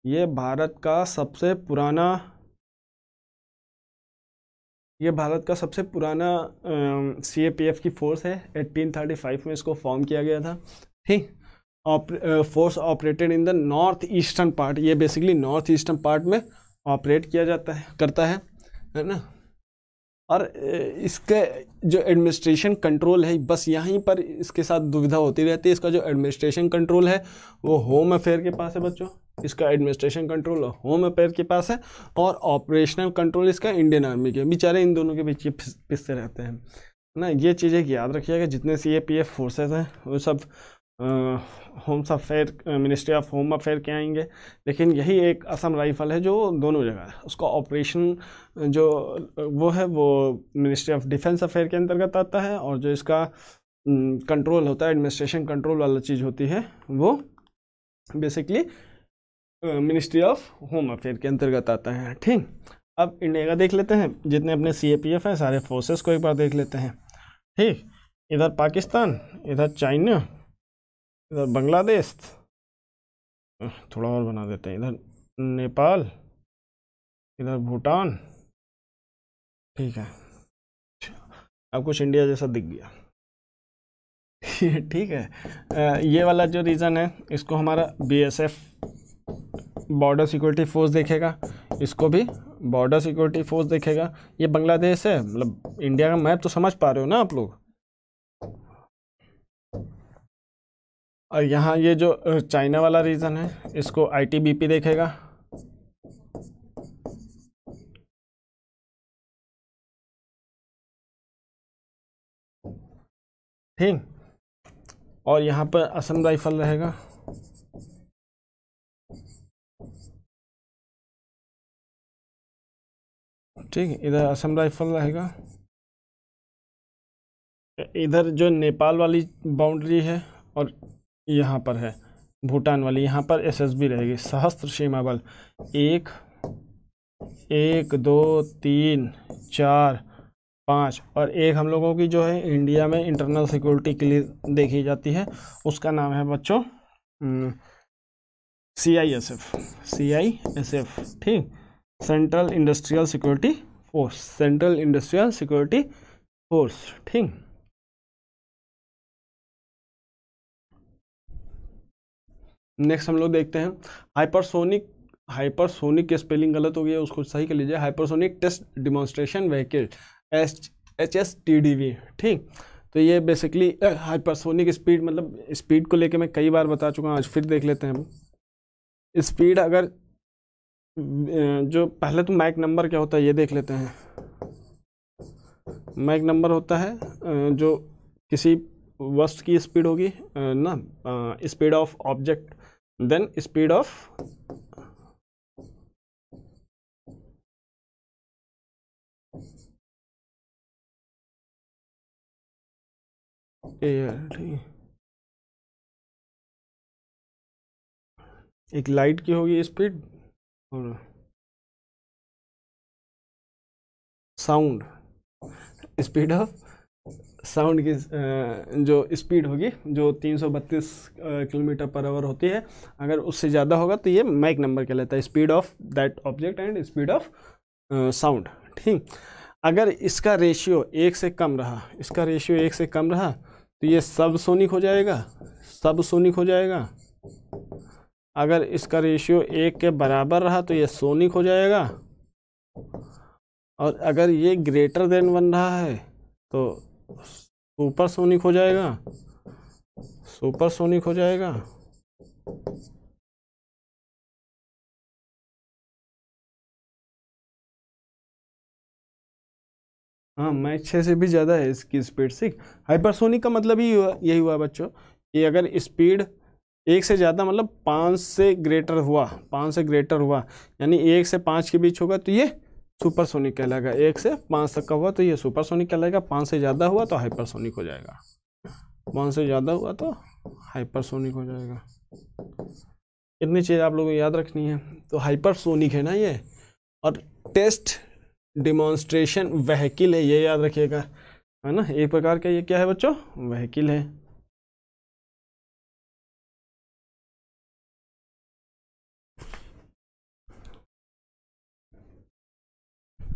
ये भारत का सबसे पुराना ये भारत का सबसे पुराना सी ए पी एफ की फ़ोर्स है 1835 में इसको फॉर्म किया गया था ठीक force operated in the north eastern part ये बेसिकली नॉर्थ ईस्टर्न पार्ट में ऑपरेट किया जाता है करता है है ना और इसके जो एडमिनिस्ट्रेशन कंट्रोल है बस यहीं पर इसके साथ दुविधा होती रहती है इसका जो एडमिनिस्ट्रेशन कंट्रोल है वो होम अफेयर के पास है बच्चों इसका एडमिनिस्ट्रेशन कंट्रोल होम अफेयर के पास है और ऑपरेशनल कंट्रोल इसका इंडियन आर्मी के बेचारे इन दोनों के बीच ये पिसते रहते हैं ना ये चीज़ें याद रखिएगा जितने C A P F forces हैं वो सब homes affair ministry of home affair के आएंगे लेकिन यही एक असम राइफ़ल है जो दोनों जगह है उसका ऑपरेशन जो वो है वो मिनिस्ट्री ऑफ डिफेंस अफेयर के अंतर्गत आता है और जो इसका कंट्रोल होता है एडमिनिस्ट्रेशन कंट्रोल वाला चीज़ होती है वो basically ministry of home affair के अंतर्गत आता है ठीक अब इंडिया का देख लेते हैं जितने अपने सी ए पी एफ हैं सारे फोर्सेस को एक बार देख लेते हैं ठीक इधर पाकिस्तान इधर चाइना इधर बांग्लादेश थोड़ा और बना देते हैं इधर नेपाल इधर भूटान ठीक है अब कुछ इंडिया जैसा दिख गया ठीक है ये वाला जो रीज़न है इसको हमारा बीएसएफ बॉर्डर सिक्योरिटी फोर्स देखेगा इसको भी बॉर्डर सिक्योरिटी फोर्स देखेगा ये बांग्लादेश है मतलब इंडिया का मैप तो समझ पा रहे हो ना आप लोग और यहाँ ये जो चाइना वाला रीजन है इसको आईटीबीपी देखेगा ठीक और यहाँ पर असम राइफल रहेगा ठीक इधर असम राइफल रहेगा इधर जो नेपाल वाली बाउंड्री है और यहाँ पर है भूटान वाली यहाँ पर एसएसबी रहेगी सहस्त्र सीमा बल एक एक दो तीन चार पाँच और एक हम लोगों की जो है इंडिया में इंटरनल सिक्योरिटी के लिए देखी जाती है उसका नाम है बच्चों C I S F C I S F ठीक central industrial security force central industrial security force ठीक नेक्स्ट हम लोग देखते हैं हाइपरसोनिक हाइपरसोनिक की स्पेलिंग गलत हो गई है उसको सही कर लीजिए hypersonic test demonstration vehicle S H S T D V ठीक तो ये बेसिकली हाइपरसोनिक स्पीड मतलब स्पीड को लेके मैं कई बार बता चुका हूँ आज फिर देख लेते हैं हम स्पीड अगर जो पहले तो माइक नंबर क्या होता है ये देख लेते हैं मैक नंबर होता है जो किसी वस्तु की स्पीड होगी ना speed of object then speed of एक लाइट की होगी स्पीड और साउंड स्पीड ऑफ साउंड की जो स्पीड होगी जो 332 किलोमीटर पर आवर होती है अगर उससे ज़्यादा होगा तो ये मैक नंबर कहलाता है speed of that object and speed of sound ठीक अगर इसका रेशियो एक से कम रहा इसका रेशियो एक से कम रहा तो ये सब सोनिक हो जाएगा सब सोनिक हो जाएगा अगर इसका रेशियो एक के बराबर रहा तो ये सोनिक हो जाएगा और अगर ये ग्रेटर देन वन रहा है तो सुपर सोनिक हो जाएगा सुपर सोनिक हो जाएगा हाँ मैच छः से भी ज़्यादा है इसकी स्पीड सिक हाइपरसोनिक का मतलब ही यही हुआ बच्चों कि अगर स्पीड एक से ज़्यादा मतलब पाँच से ग्रेटर हुआ पाँच से ग्रेटर हुआ यानी एक से पाँच के बीच होगा तो ये सुपरसोनिक कहलाएगा एक से पाँच तक का हुआ तो ये सुपरसोनिक कहलाएगा पाँच से ज़्यादा हुआ तो हाइपरसोनिक हो जाएगा पाँच से ज़्यादा हुआ तो हाइपरसोनिक हो जाएगा इतनी चीज़ आप लोगों को याद रखनी है तो हाइपरसोनिक है ना ये और टेस्ट डिमॉन्स्ट्रेशन वहकिल है ये याद रखिएगा है ना एक प्रकार का ये क्या है बच्चों वहकिल है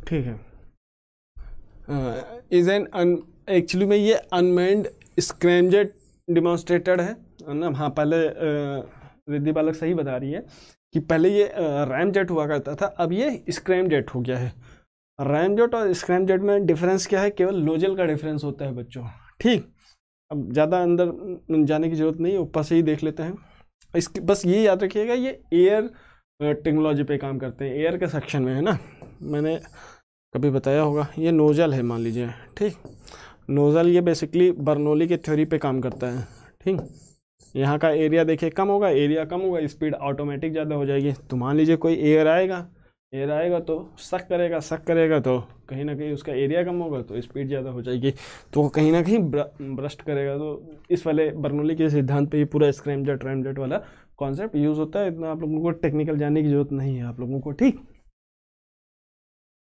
ठीक है इज एन अन एक्चुअली में ये अनमेंड स्क्रैमजेट डिमॉन्स्ट्रेटेड है ना हाँ पहले रिद्धि बालक सही बता रही है कि पहले ये रैम जेट हुआ करता था अब ये स्क्रैम जेट हो गया है रैम जेट और स्क्रैम जेट में डिफरेंस क्या है केवल लोजल का डिफरेंस होता है बच्चों ठीक अब ज़्यादा अंदर जाने की ज़रूरत नहीं है ऊपर से ही देख लेते हैं इसके बस ये याद रखिएगा ये एयर टेक्नोलॉजी पे काम करते हैं एयर के सेक्शन में है ना मैंने कभी बताया होगा ये नोज़ल है मान लीजिए ठीक नोज़ल ये बेसिकली बर्नोली के थ्योरी पे काम करता है ठीक यहाँ का एरिया देखिए कम होगा एरिया कम होगा स्पीड ऑटोमेटिक ज़्यादा हो जाएगी तो मान लीजिए कोई एयर आएगा एयर आएगा तो शक करेगा शक करेगा तो कहीं ना कहीं उसका एरिया कम होगा तो स्पीड ज़्यादा हो जाएगी तो कहीं ना कहीं ब्रस्ट करेगा तो इस वाले बर्नोली के सिद्धांत पे ही पूरा स्क्रैमजेट रैमजेट वाला कॉन्सेप्ट यूज़ होता है इतना आप लोगों को टेक्निकल जानने की जरूरत नहीं है आप लोगों को ठीक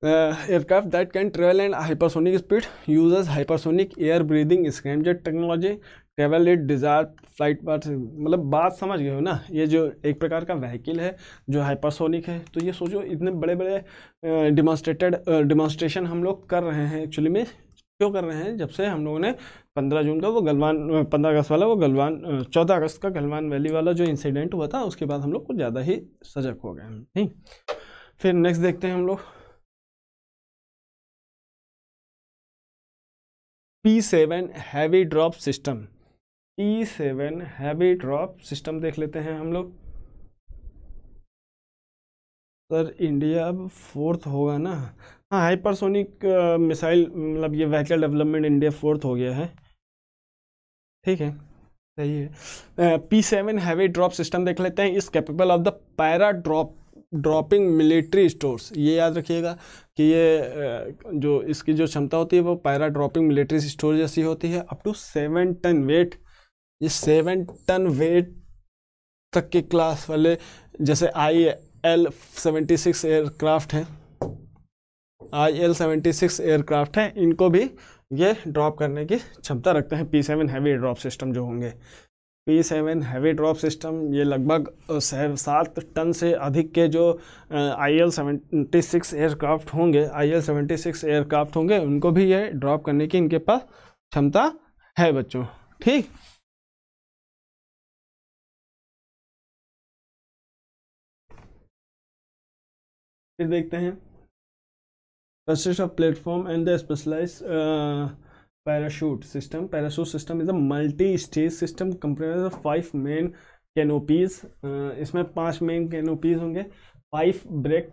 aircraft that can travel and hypersonic speed users hypersonic air breathing breathing scramjet technology travel it desire flight पर मतलब बात समझ गए हो ना ये जो एक प्रकार का वहीकिल है जो हाइपरसोनिक है तो ये सोचो इतने बड़े बड़े डिमॉन्स्ट्रेटेड डिमॉन्स्ट्रेशन हम लोग कर रहे हैं एक्चुअली में क्यों कर रहे हैं जब से हम लोगों ने पंद्रह जून का वो गलवान uh, पंद्रह अगस्त वाला वो गलवान uh, चौदह अगस्त का गलवान वैली वाला जो इंसिडेंट हुआ था उसके बाद हम लोग कुछ ज़्यादा ही सजग हो गए ठीक फिर नेक्स्ट देखते हैं हम लोग P seven heavy drop system P seven heavy drop system देख लेते हैं हम लोग सर इंडिया अब फोर्थ होगा ना हाँ हाइपरसोनिक मिसाइल uh, मतलब ये व्हीकल डेवलपमेंट इंडिया फोर्थ हो गया है ठीक है सही है P seven heavy drop system देख लेते हैं is capable of the para drop dropping military stores ये याद रखिएगा कि ये जो इसकी जो क्षमता होती है वो पैरा ड्रॉपिंग मिलिट्री स्टोर जैसी होती है up to seven ton weight ये सेवन टन वेट तक के क्लास वाले जैसे I L seventy six aircraft हैं I L seventy six aircraft हैं इनको भी ये ड्रॉप करने की क्षमता रखते हैं P seven heavy drop system जो होंगे P seven heavy drop system ये लगभग सात टन से अधिक के जो I L seventy six aircraft होंगे I L seventy six aircraft होंगे उनको भी ये ड्रॉप करने की इनके पास क्षमता है बच्चों ठीक फिर देखते हैं construction of platform and the specialise parachute system parachute system is a multi stage system comprises of five main canopies uh, इसमें पांच मेन कैनोपीज होंगे फाइव ब्रेक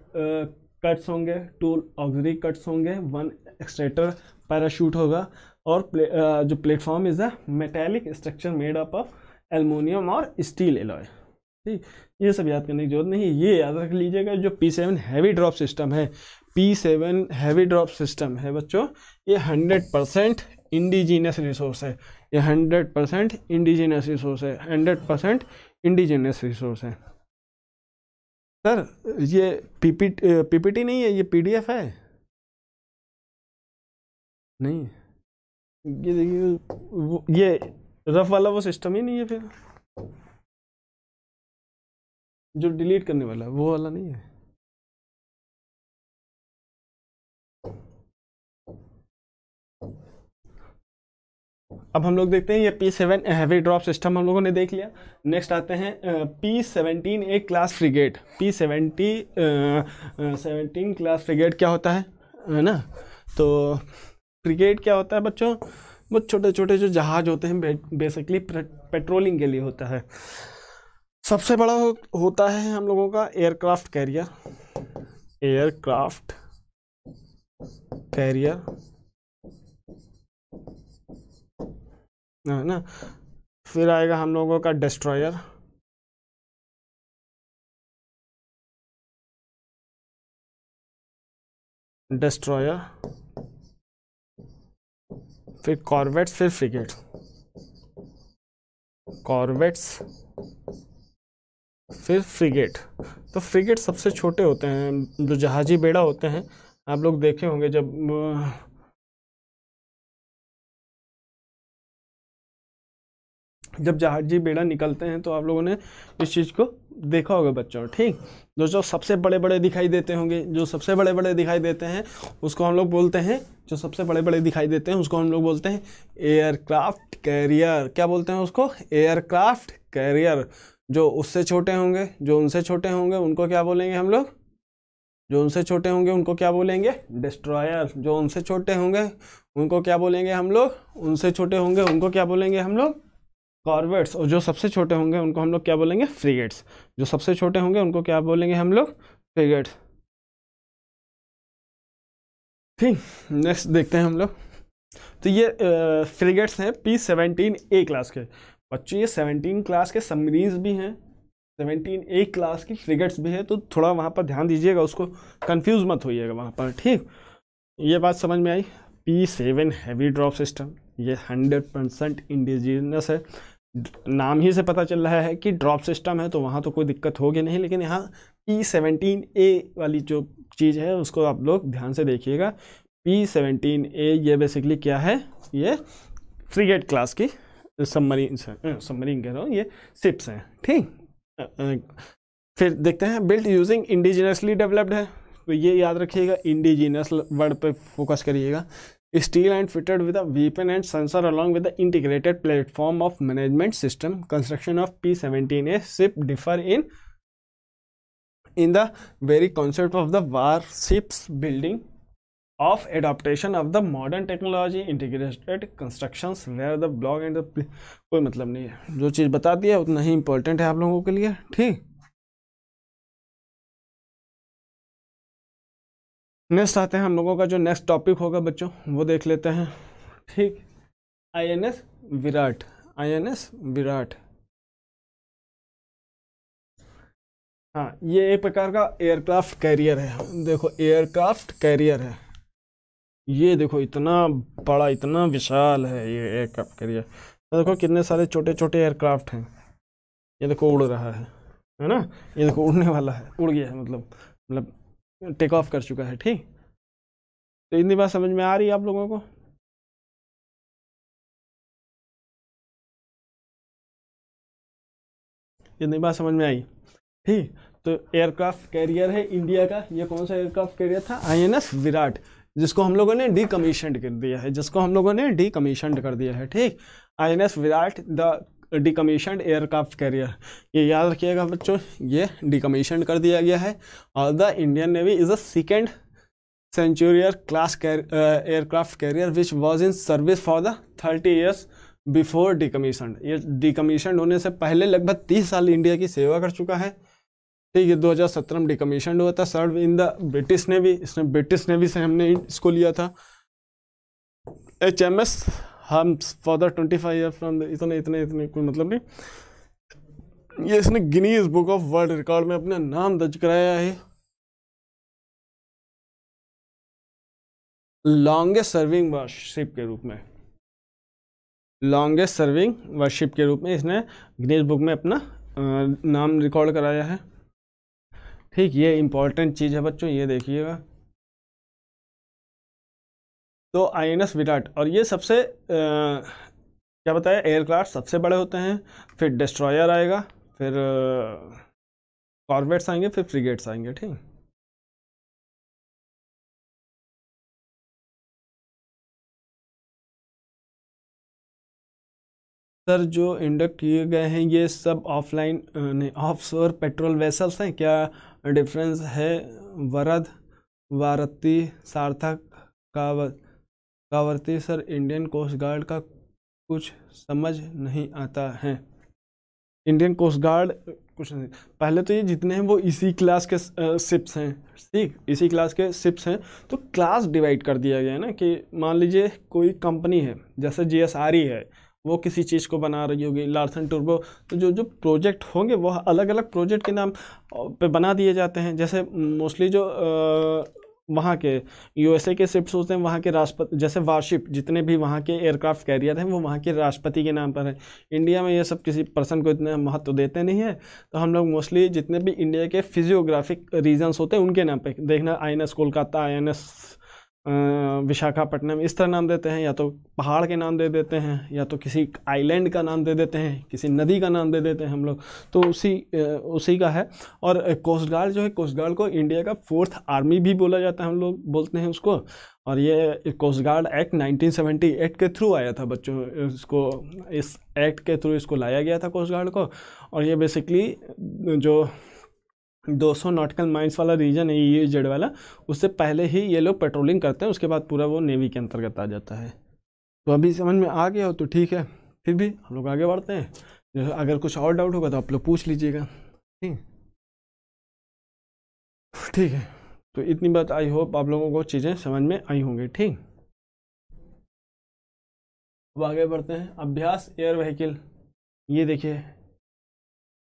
कट्स होंगे टू ऑक्सरी कट्स होंगे वन एक्सट्रेटर पैराशूट होगा और प्ले, uh, जो platform is a metallic structure made up of aluminium और स्टील एलॉय ठीक ये सब याद करने की जरूरत नहीं ये याद रख लीजिएगा जो P seven heavy drop system है P seven heavy drop system है बच्चों ये हंड्रेड परसेंट इंडिजीनियस रिसोर्स है ये हंड्रेड परसेंट इंडिजीनियस रिसोर्स है हंड्रेड परसेंट इंडिजीनियस रिसोर्स है सर ये पी पीपीटी नहीं है ये पीडीएफ है नहीं ये देखिए ये रफ वाला वो सिस्टम ही नहीं है फिर जो डिलीट करने वाला है वो वाला नहीं है अब हम लोग देखते हैं ये P seven heavy drop system हम लोगों ने देख लिया नेक्स्ट आते हैं P seventeen A class frigate P seventy seventeen class frigate क्या होता है है ना तो फ्रिगेट क्या होता है बच्चों बहुत छोटे छोटे जो जहाज़ होते हैं बेसिकली पेट्रोलिंग के लिए होता है सबसे बड़ा हो, होता है हम लोगों का एयरक्राफ्ट कैरियर एयरक्राफ्ट कैरियर है ना फिर आएगा हम लोगों का डिस्ट्रॉयर डिस्ट्रॉयर फिर कॉर्वेट्स फिर फ्रिगेट कॉर्वेट्स फिर फ्रिगेट तो फ्रिगेट सबसे छोटे होते हैं जो जहाजी बेड़ा होते हैं आप लोग देखे होंगे जब जब जहाजी बेड़ा निकलते हैं तो आप लोगों ने इस चीज़ को देखा होगा बच्चों ठीक जो जो सबसे बड़े बड़े दिखाई देते होंगे जो सबसे बड़े बड़े दिखाई देते हैं उसको हम लोग बोलते हैं जो सबसे बड़े बड़े दिखाई देते हैं उसको हम लोग बोलते हैं एयरक्राफ्ट कैरियर क्या बोलते हैं उसको एयरक्राफ्ट कैरियर जो उससे छोटे होंगे जो उनसे छोटे होंगे उनको क्या बोलेंगे हम लोग जो उनसे छोटे होंगे उनको क्या बोलेंगे डिस्ट्रॉयर जो उनसे छोटे होंगे उनको क्या बोलेंगे हम लोग उनसे छोटे होंगे उनको क्या बोलेंगे हम लोग कॉर्वेट्स और जो सबसे छोटे होंगे उनको हम लोग क्या बोलेंगे फ्रिगेट्स जो सबसे छोटे होंगे उनको क्या बोलेंगे हम लोग फ्रिगेट्स ठीक नेक्स्ट देखते हैं हम लोग तो ये फ्रिगेट्स हैं पी सेवनटीन ए क्लास के बच्चों ये सेवनटीन क्लास के सबमरीन्स भी हैं सेवनटीन ए क्लास की फ्रिगेट्स भी है तो थोड़ा वहाँ पर ध्यान दीजिएगा उसको कंफ्यूज मत होइएगा वहाँ पर ठीक ये बात समझ में आई P seven heavy drop system ये हंड्रेड परसेंट इंडिजीनस है नाम ही से पता चल रहा है कि ड्रॉप सिस्टम है तो वहाँ तो कोई दिक्कत होगी नहीं लेकिन यहाँ पी सेवनटीन ए वाली जो चीज़ है उसको आप लोग ध्यान से देखिएगा पी सेवनटीन ए ये बेसिकली क्या है ये फ्रीगेट क्लास की सबमरीन है सबमरीन कह रहा हूँ ये सिप्स हैं ठीक फिर देखते हैं बिल्ट यूजिंग इंडिजिनसली डेवलप्ड है तो ये याद रखिएगा इंडिजिनस वर्ड पे फोकस करिएगा steel and fitted with weapon and sensor along with integrated platform of management system construction of P seventeen A ship differ in in the very concept of the war ships building of adoption of the modern technology integrated construction where the block and the कोई मतलब नहीं है जो चीज़ बता दी है उतना ही इंपॉर्टेंट है आप लोगों के लिए ठीक नेक्स्ट आते हैं हम लोगों का जो नेक्स्ट टॉपिक होगा बच्चों वो देख लेते हैं ठीक आईएनएस विराट आईएनएस विराट हाँ ये एक प्रकार का एयरक्राफ्ट कैरियर है देखो एयरक्राफ्ट कैरियर है ये देखो इतना बड़ा इतना विशाल है ये एयरक्राफ्ट कैरियर तो देखो कितने सारे छोटे छोटे एयरक्राफ्ट हैं ये देखो उड़ रहा है है ना ये देखो उड़ने वाला है उड़ गया है मतलब मतलब टेक ऑफ कर चुका है ठीक तो इतनी बात समझ में आ रही है आप लोगों को इतनी बात समझ में आई ठीक तो एयरक्राफ्ट कैरियर है इंडिया का ये कौन सा एयरक्राफ्ट कैरियर था आईएनएस विराट जिसको हम लोगों ने डी कमीशन कर दिया है जिसको हम लोगों ने डी कमीशन कर दिया है ठीक I N S Viraat the decommission aircraft carrier ये याद रखिएगा बच्चों ये डिकमीशन कर दिया गया है और the Indian navy is a second centurion class aircraft carrier which was in service for the thirty years before decommission ये डिकमीशन होने से पहले लगभग तीस साल इंडिया की सेवा कर चुका है ठीक है 2017 में डिकमीशन हुआ था serve in the British navy इसने ब्रिटिश नेवी से हमने इसको लिया था एच एम एस हम for twenty five year from इतने इतने इतने कोई मतलब नहीं ये इसने Guinness book of world record में अपना नाम दर्ज कराया है लॉन्गेस्ट सर्विंग वर्शिप के रूप में लॉन्गेस्ट सर्विंग वर्शिप के रूप में इसने गिनीज बुक में अपना नाम रिकॉर्ड कराया है ठीक ये इंपॉर्टेंट चीज़ है बच्चों ये देखिएगा तो आई विराट और ये सबसे आ, क्या बताया एयरक्राफ्ट सबसे बड़े होते हैं फिर डिस्ट्रॉयर आएगा फिर कॉर्बेट्स आएंगे फिर फ्रिगेट्स आएंगे ठीक सर जो इंडक्ट किए गए हैं ये सब ऑफलाइन नहीं ऑफशोर पेट्रोल वेसल्स हैं क्या डिफरेंस है वरद वारती सार्थक का Kavaratti sir Indian coast guard का कुछ समझ नहीं आता है इंडियन कोस्ट गार्ड कुछ नहीं पहले तो ये जितने हैं वो इसी क्लास के शिप्स हैं ठीक इसी क्लास के शिप्स हैं तो क्लास डिवाइड कर दिया गया है ना कि मान लीजिए कोई कंपनी है जैसे जी है वो किसी चीज़ को बना रही होगी लार्सन टूर्बो तो जो जो प्रोजेक्ट होंगे वह अलग अलग प्रोजेक्ट के नाम पे बना दिए जाते हैं जैसे मोस्टली जो आ, वहाँ के यूएसए के शिप्स होते हैं वहाँ के राष्ट्रपति जैसे वारशिप जितने भी वहाँ के एयरक्राफ्ट कैरियर हैं वो वहाँ के राष्ट्रपति के नाम पर हैं इंडिया में ये सब किसी पर्सन को इतने महत्व तो देते नहीं है तो हम लोग मोस्टली जितने भी इंडिया के फिजियोग्राफिक रीजन्स होते हैं उनके नाम पर देखना I N S Kolkata I N S Visakhapatnam इस तरह नाम देते हैं या तो पहाड़ के नाम दे देते हैं या तो किसी आइलैंड का नाम दे देते हैं किसी नदी का नाम दे देते हैं हम लोग तो उसी उसी का है और कोस्ट गार्ड जो है कोस्ट गार्ड को इंडिया का फोर्थ आर्मी भी बोला जाता है हम लोग बोलते हैं उसको और ये कोस्ट गार्ड एक्ट नाइनटीन के थ्रू आया था बच्चों इसको इस एक्ट के थ्रू इसको लाया गया था कोस्ट गार्ड को और ये बेसिकली जो 200 नॉटिकल माइल्स वाला रीजन है ये जेड वाला उससे पहले ही ये लोग पेट्रोलिंग करते हैं उसके बाद पूरा वो नेवी के अंतर्गत आ जाता है तो अभी समझ में आ गया हो तो ठीक है फिर भी हम लोग आगे बढ़ते हैं अगर कुछ और डाउट होगा तो आप लोग पूछ लीजिएगा ठीक ठीक है तो इतनी बात आई होप आप लोगों को चीज़ें समझ में आई होंगी ठीक अब आगे बढ़ते हैं अभ्यास एयर व्हीकल ये देखिए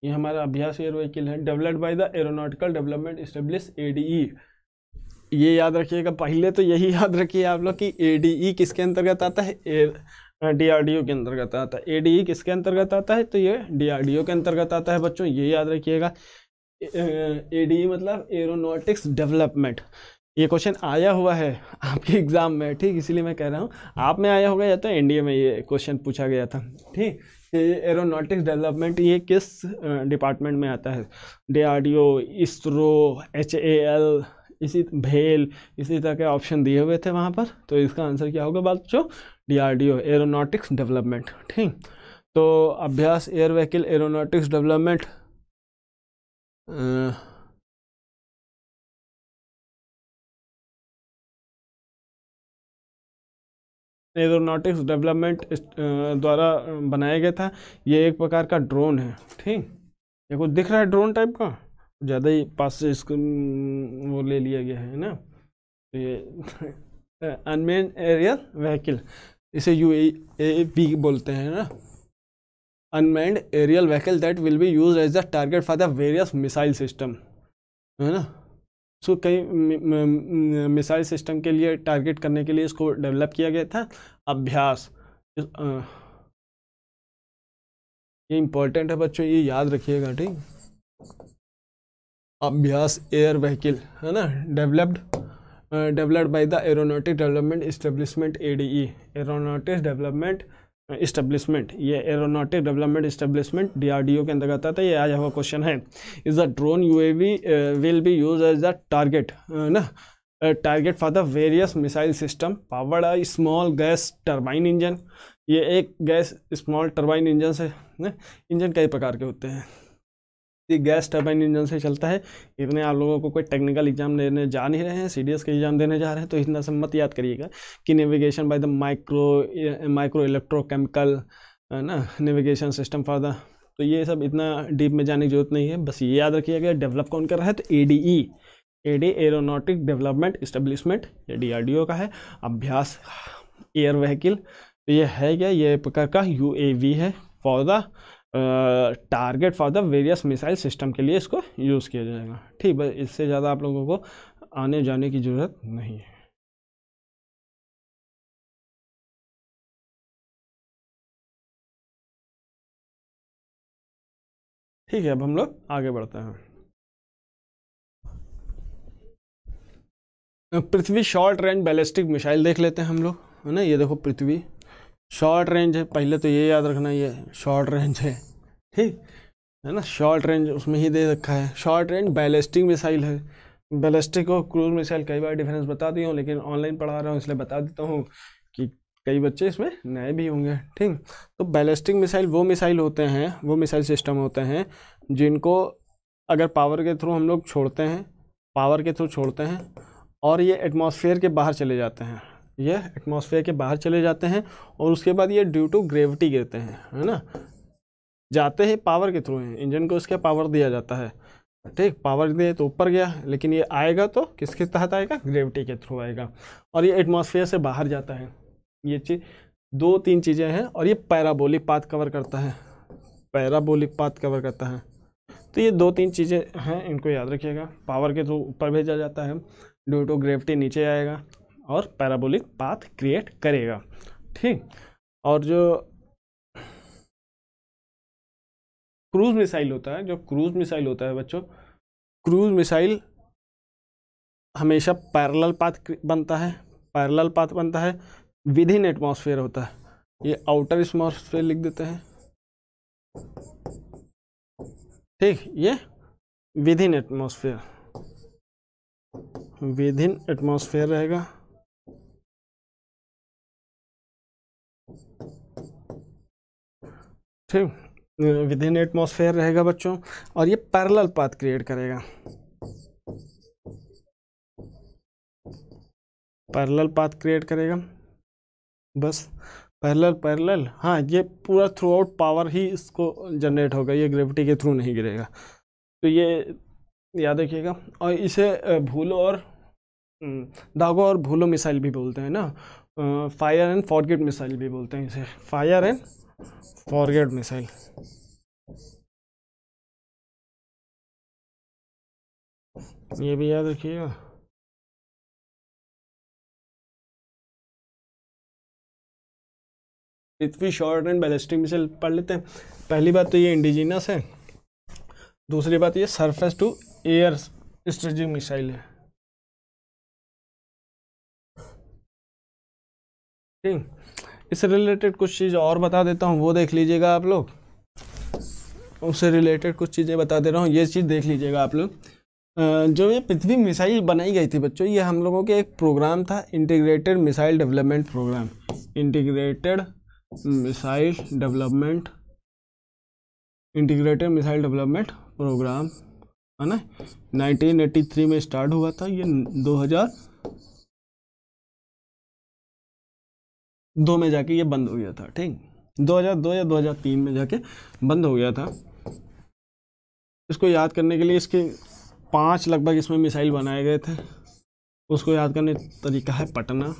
ये हमारा अभ्यास एयर व्हीकल है developed by the aeronautical development establish ए ये याद रखिएगा पहले तो यही याद रखिए आप लोग कि ए e किसके अंतर्गत आता है एयर डीआरडीओ के अंतर्गत आता है ए e किसके अंतर्गत आता है तो ये डीआरडीओ के अंतर्गत आता है बच्चों ये याद रखिएगा ए e मतलब एरोनॉटिक्स डेवलपमेंट ये क्वेश्चन आया हुआ है आपके एग्ज़ाम में ठीक इसीलिए मैं कह रहा हूँ आप में आया होगा या तो एनडीए में ये क्वेश्चन पूछा गया था ठीक एरोनॉटिक्स डेवलपमेंट ये किस डिपार्टमेंट में आता है डीआरडीओ इसरो एच इसी भेल इसी तरह के ऑप्शन दिए हुए थे वहाँ पर तो इसका आंसर क्या होगा डी ओ एरोनॉटिक्स डेवलपमेंट ठीक तो Abhyas air vehicle aeronautics development aeronautics development द्वारा बनाया गया था ये एक प्रकार का ड्रोन है ठीक ये कुछ दिख रहा है ड्रोन टाइप का ज़्यादा ही पास से इसको वो ले लिया गया है ना तो ये अनमेन एरियल व्हीकल इसे यू ए बोलते हैं ना unmanned aerial vehicle that will be use as the target for the various missile system है ना इसको कई मिसाइल सिस्टम के लिए टारगेट करने के लिए इसको डेवलप किया गया था अभ्यास ये इम्पोर्टेंट है बच्चों ये याद रखिएगा ठीक अभ्यास एयर व्हीकिल है ना developed developed by the aeronautic development establishment ADE aeronautics development establishment ये एरोनॉटिक डेवलपमेंट इस्टेब्लिशमेंट डीआरडीओ के अंतर्गत आता था ये आया हुआ क्वेश्चन है is the drone UAV will be use as the target ना target for the various missile system powered आई स्मॉल गैस टर्बाइन इंजन ये एक गैस स्मॉल टर्बाइन इंजन से इंजन कई प्रकार के होते हैं ये गैस टर्बाइन इंजन से चलता है इतने आप लोगों को कोई टेक्निकल एग्जाम देने जा नहीं रहे हैं सी के एग्जाम देने जा रहे हैं तो इतना से मत याद करिएगा कि navigation by the micro micro electrochemical ना नेविगेशन सिस्टम फॉर द तो ये सब इतना डीप में जाने की जरूरत नहीं है बस ये याद रखिएगा डेवलप कौन कर रहा है तो A D E A D aeronautic development establishment ये डी आर डी ओ का है अभ्यास एयर वहीकिल तो ये है क्या ये प्रकार का यू ए वी है for the target for the various missile system के लिए इसको यूज़ किया जाएगा ठीक है इससे ज़्यादा आप लोगों को आने जाने की ज़रूरत नहीं है ठीक है अब हम लोग आगे बढ़ते हैं Prithvi short range ballistic missile देख लेते हैं हम लोग है ना ये देखो पृथ्वी शॉर्ट रेंज है पहले तो ये याद रखना ये शॉर्ट रेंज है ठीक है ना शॉर्ट रेंज उसमें ही दे रखा है शॉर्ट रेंज बैलिस्टिक मिसाइल है बैलिस्टिक और क्रूज मिसाइल कई बार डिफरेंस बता दी हूँ लेकिन ऑनलाइन पढ़ा रहा हूँ इसलिए बता देता हूँ कि कई बच्चे इसमें नए भी होंगे ठीक तो बैलिस्टिक मिसाइल वो मिसाइल होते हैं वो मिसाइल सिस्टम होते हैं जिनको अगर पावर के थ्रू हम लोग छोड़ते हैं पावर के थ्रू छोड़ते हैं और ये एटमॉस्फेयर के बाहर चले जाते हैं ये एटमॉस्फेयर के बाहर चले जाते हैं और उसके बाद ये ड्यू टू ग्रेविटी गिरते हैं है ना जाते हैं पावर के थ्रू हैं इंजन को इसका पावर दिया जाता है ठीक पावर दे तो ऊपर गया लेकिन ये आएगा तो किसके तहत आएगा ग्रेविटी के थ्रू आएगा और ये एटमॉस्फेयर से बाहर जाता है ये चीज़ दो तीन चीज़ें हैं और ये पैराबोलिक पाथ कवर करता है पैराबोलिक पाथ कवर करता है तो ये दो तीन चीज़ें हैं इनको याद रखिएगा पावर के थ्रू ऊपर भेजा जाता है ड्यू टू ग्रेविटी नीचे आएगा और पैराबोलिक पाथ क्रिएट करेगा ठीक और जो क्रूज मिसाइल होता है जो क्रूज मिसाइल होता है बच्चों क्रूज मिसाइल हमेशा पैरेलल पाथ बनता है पैरेलल पाथ बनता है विद इन एटमोसफेयर होता है ये आउटर स्मोसफेयर लिख देते हैं ठीक ये within atmosphere within atmosphere रहेगा ठीक विद इन एटमोसफेयर रहेगा बच्चों और ये पैरल पाथ क्रिएट करेगा पैरल पाथ क्रिएट करेगा बस पैरल पैरल हाँ ये पूरा थ्रू आउट पावर ही इसको जनरेट होगा ये ग्रेविटी के थ्रू नहीं गिरेगा तो ये याद रखिएगा और इसे भूलो और हम्म, दागो और भूलो मिसाइल भी बोलते हैं ना फायर एंड फॉरगेट मिसाइल भी बोलते हैं इसे फायर एंड फॉरगेट मिसाइल ये भी याद रखिएगा Prithvi short and ballistic missile पढ़ लेते हैं पहली बात तो ये इंडिजिनस है दूसरी बात ये surface to air strategic missile है ठीक इससे रिलेटेड कुछ चीज़ और बता देता हूँ वो देख लीजिएगा आप लोग उससे रिलेटेड कुछ चीज़ें बता दे रहा हूँ ये चीज़ देख लीजिएगा आप लोग जो ये पृथ्वी मिसाइल बनाई गई थी बच्चों ये हम लोगों के एक प्रोग्राम था integrated missile development programme integrated missile development integrated missile development programme है ना 1983 में स्टार्ट हुआ था ये दो में जाके ये बंद हो गया था ठीक 2002 या 2003 में जाके बंद हो गया था इसको याद करने के लिए इसके पांच लगभग इसमें मिसाइल बनाए गए थे उसको याद करने तरीका है पटना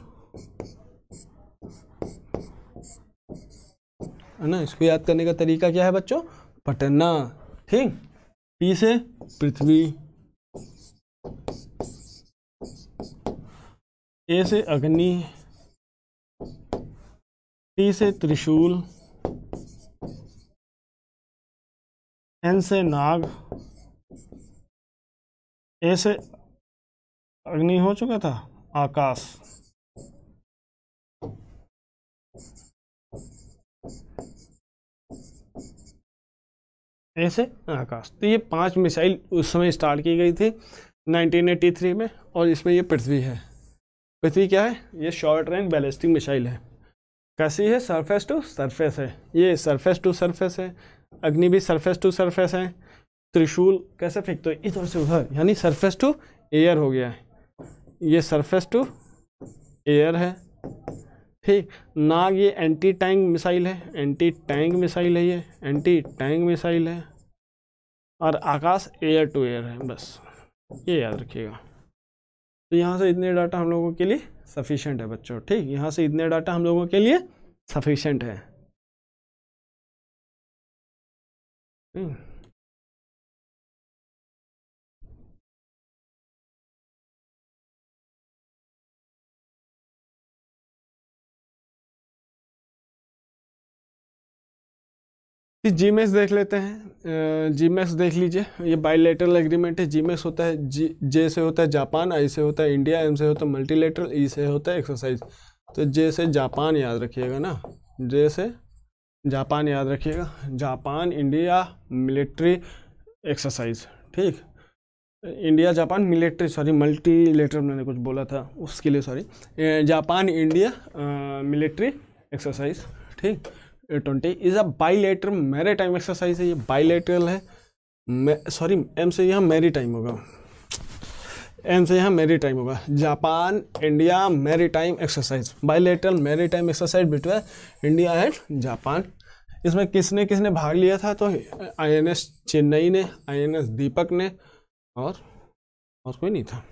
है ना इसको याद करने का तरीका क्या है बच्चों पटना ठीक पी से पृथ्वी ए से अग्नि टी से त्रिशूल एन से नाग ए से अग्नि हो चुका था आकाश ऐसे आकाश तो ये पांच मिसाइल उस समय स्टार्ट की गई थी 1983 में और इसमें ये पृथ्वी है पृथ्वी क्या है ये शॉर्ट रेंज बैलिस्टिक मिसाइल है कैसी है सरफेस टू सरफेस है ये सरफेस टू सरफेस है अग्नि भी सरफेस टू सरफेस है त्रिशूल कैसे फेंकते हो इधर से उधर यानी सरफेस टू एयर हो गया है ये सरफेस टू एयर है ठीक नाग ये एंटी टैंक मिसाइल है एंटी टैंक मिसाइल है ये एंटी टैंक मिसाइल है और आकाश एयर टू एयर है बस ये याद रखिएगा तो यहाँ से इतने डाटा हम लोगों के लिए सफिशेंट है बच्चों ठीक यहाँ से इतने डाटा हम लोगों के लिए सफिशेंट है हम्म। जी मेज देख लेते हैं जी मैक्स देख लीजिए ये बायोलेटरल एग्रीमेंट है जी मैक्स होता है जी जे से होता है जापान आई से होता है इंडिया एम से होता है मल्टीलेटरल ई e से होता है एक्सरसाइज तो जे से जापान याद रखिएगा ना जे से जापान याद रखिएगा जापान इंडिया मिलिट्री एक्सरसाइज ठीक India Japan military sorry later मैंने कुछ बोला था उसके लिए sorry Japan India military exercise ठीक twenty is a bilateral maritime exercise है ये बाईलेटरल है सॉरी एम से यहाँ मेरी टाइम होगा एम से यहाँ मेरी टाइम होगा Japan India maritime exercise bilateral maritime exercise between India and Japan इसमें किसने किसने भाग लिया था तो एस चेन्नई ने एस दीपक ने और और कोई नहीं था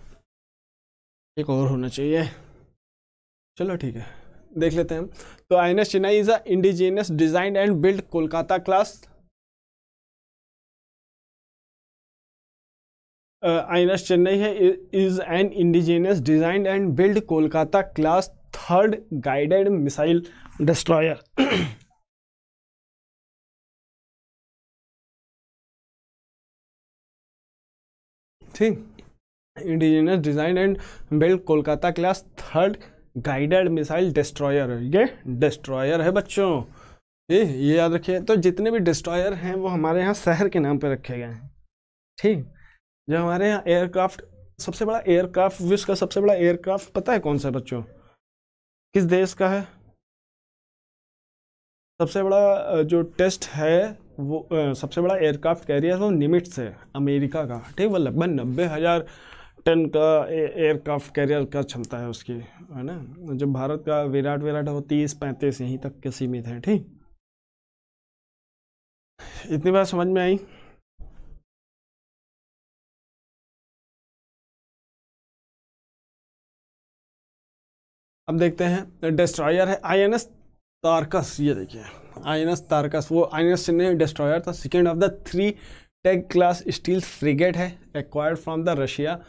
एक और होना चाहिए चलो ठीक है देख लेते हैं तो I N Chennai is a indigenous design and build Kolkata class I N Chennai है is an indigenous design and build Kolkata class third guided missile destroyer ठीक indigenous design and build Kolkata class third guided missile destroyer ये डिस्ट्रॉयर है बच्चों ये ये याद रखिए तो जितने भी डिस्ट्रॉयर हैं वो हमारे यहाँ शहर के नाम पर रखे गए हैं ठीक जो हमारे यहाँ एयरक्राफ्ट सबसे बड़ा एयरक्राफ्ट विश्व का सबसे बड़ा एयरक्राफ्ट पता है कौन सा बच्चों किस देश का है सबसे बड़ा जो टेस्ट है वो सबसे बड़ा एयरक्राफ्ट कैरियर वो निमिट्स से अमेरिका का ठीक वो लगभग नब्बे हज़ार टन का एयरक्राफ्ट कैरियर का क्षमता है उसकी है ना जब भारत का विराट विराट वो तीस पैंतीस यहीं तक के सीमित है ठीक इतनी बात समझ में आई अब देखते हैं डिस्ट्रॉयर है आई एन एस तारकस ये देखिए आई एन एस तारकस वो आई एन एस ने डिस्ट्रॉयर था second of the three Teg class stealth frigate है acquired from the Russia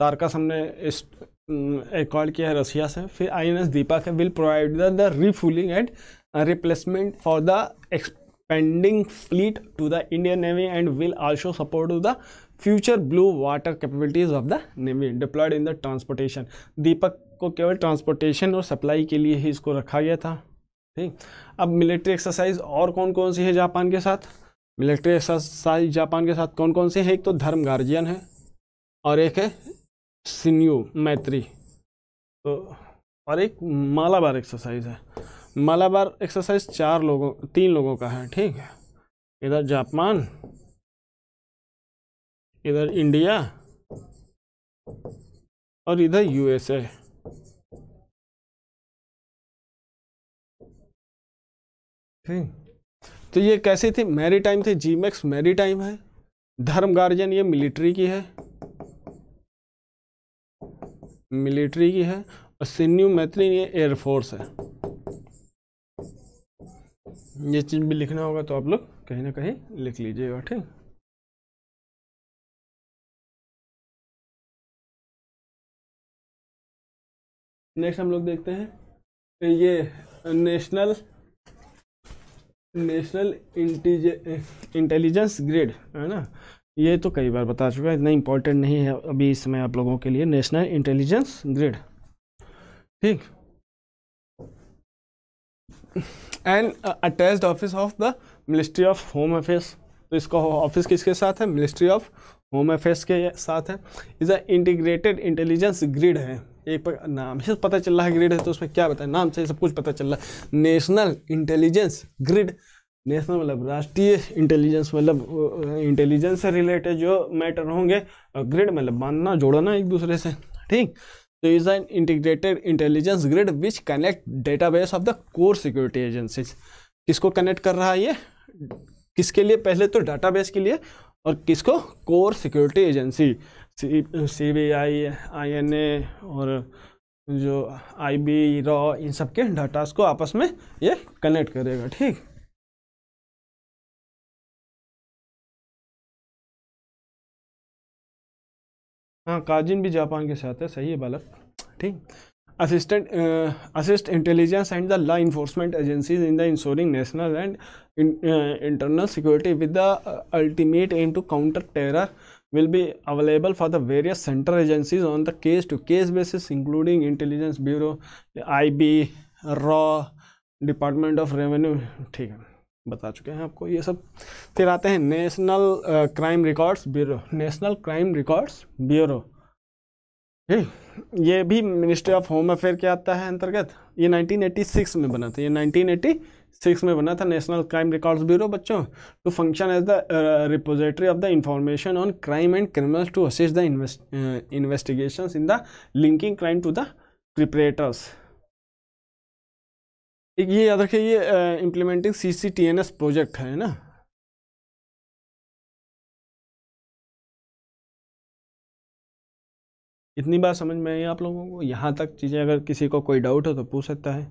Tarkash हमने इस कॉल किया है रसिया से फिर आई एन एस दीपक है will provide the refuelling and replacement for the expanding fleet to the Indian navy and will also support to the future blue water capabilities of the navy deployed in the transportation Deepak को केवल ट्रांसपोर्टेशन और सप्लाई के लिए ही इसको रखा गया था ठीक अब मिलिट्री एक्सरसाइज और कौन कौन सी है जापान के साथ मिलिट्री एक्सरसाइज जापान के साथ कौन कौन से हैं एक तो धर्म गार्जियन है और एक है सिन्यो मैत्री तो और एक मालाबार एक्सरसाइज है मालाबार एक्सरसाइज चार लोगों तीन लोगों का है ठीक है इधर जापान इधर इंडिया और इधर यूएसए ठीक तो ये कैसी थी मैरी टाइम थी मैक्स मैरी टाइम है धर्म गार्जियन ये मिलिट्री की है मिलिट्री की है और सिन्यू मैथिली ये एयरफोर्स है ये चीज़ भी लिखना होगा तो आप लोग कहीं ना कहीं लिख लीजिएगा ठीक नेक्स्ट हम लोग देखते हैं ये नेशनल नेशनल इंटेलिजेंस ग्रेड है ना ये तो कई बार बता चुका है इतना इम्पोर्टेंट नहीं है अभी इस समय आप लोगों के लिए नेशनल इंटेलिजेंस ग्रिड ठीक and attach office of the ministry of home affairs तो इसका ऑफिस किसके साथ है मिनिस्ट्री ऑफ होम अफेयर्स के साथ है is a integrated intelligence grid है एक पर नाम से पता चल रहा है ग्रिड है तो उसमें क्या बताए नाम से सब कुछ पता चल रहा है नेशनल इंटेलिजेंस ग्रिड नेशनल मतलब राष्ट्रीय इंटेलिजेंस मतलब इंटेलिजेंस से रिलेटेड जो मैटर होंगे ग्रिड मतलब बांधना जोड़ना एक दूसरे से ठीक तो is an integrated intelligence grid which connect database of the core security agencies किसको कनेक्ट कर रहा है ये किसके लिए पहले तो डाटाबेस के लिए और किसको core security agency C B I I N A और जो आई बी रॉ इन सब के डाटास को आपस में ये कनेक्ट करेगा ठीक हाँ काजिन भी जापान के साथ है सही है बालक ठीक assistant assist intelligence and the law enforcement agencies in the insuring national and internal security with the ultimate aim to counter terror will be available for the various central agencies on the case to case basis including intelligence bureau I B रॉ डिपार्टमेंट ऑफ रेवेन्यू ठीक है बता चुके हैं आपको ये सब फिर आते हैं national crime records bureau national crime records bureau ये भी मिनिस्ट्री ऑफ होम अफेयर के आता है अंतर्गत ये 1986 में बना था ये 1986 में बना था नेशनल क्राइम रिकॉर्ड्स ब्यूरो बच्चों to function as the repository of the information on crime and criminals to assist the investigation in the linking crime to the perpetrators ये याद रखिए ये implementing C C T N S project है ना इतनी बात समझ में आई आप लोगों को यहाँ तक चीज़ें अगर किसी को कोई डाउट हो तो पूछ सकता है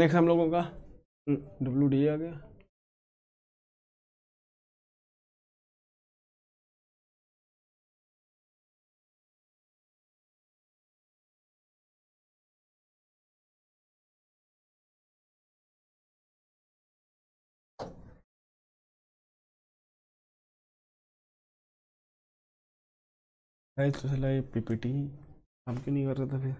नेक्स्ट हम लोगों का डब्ल्यू हम्म, डी आ गया गाइस तो चला ये पीपीटी हम क्यों नहीं कर रहे थे फिर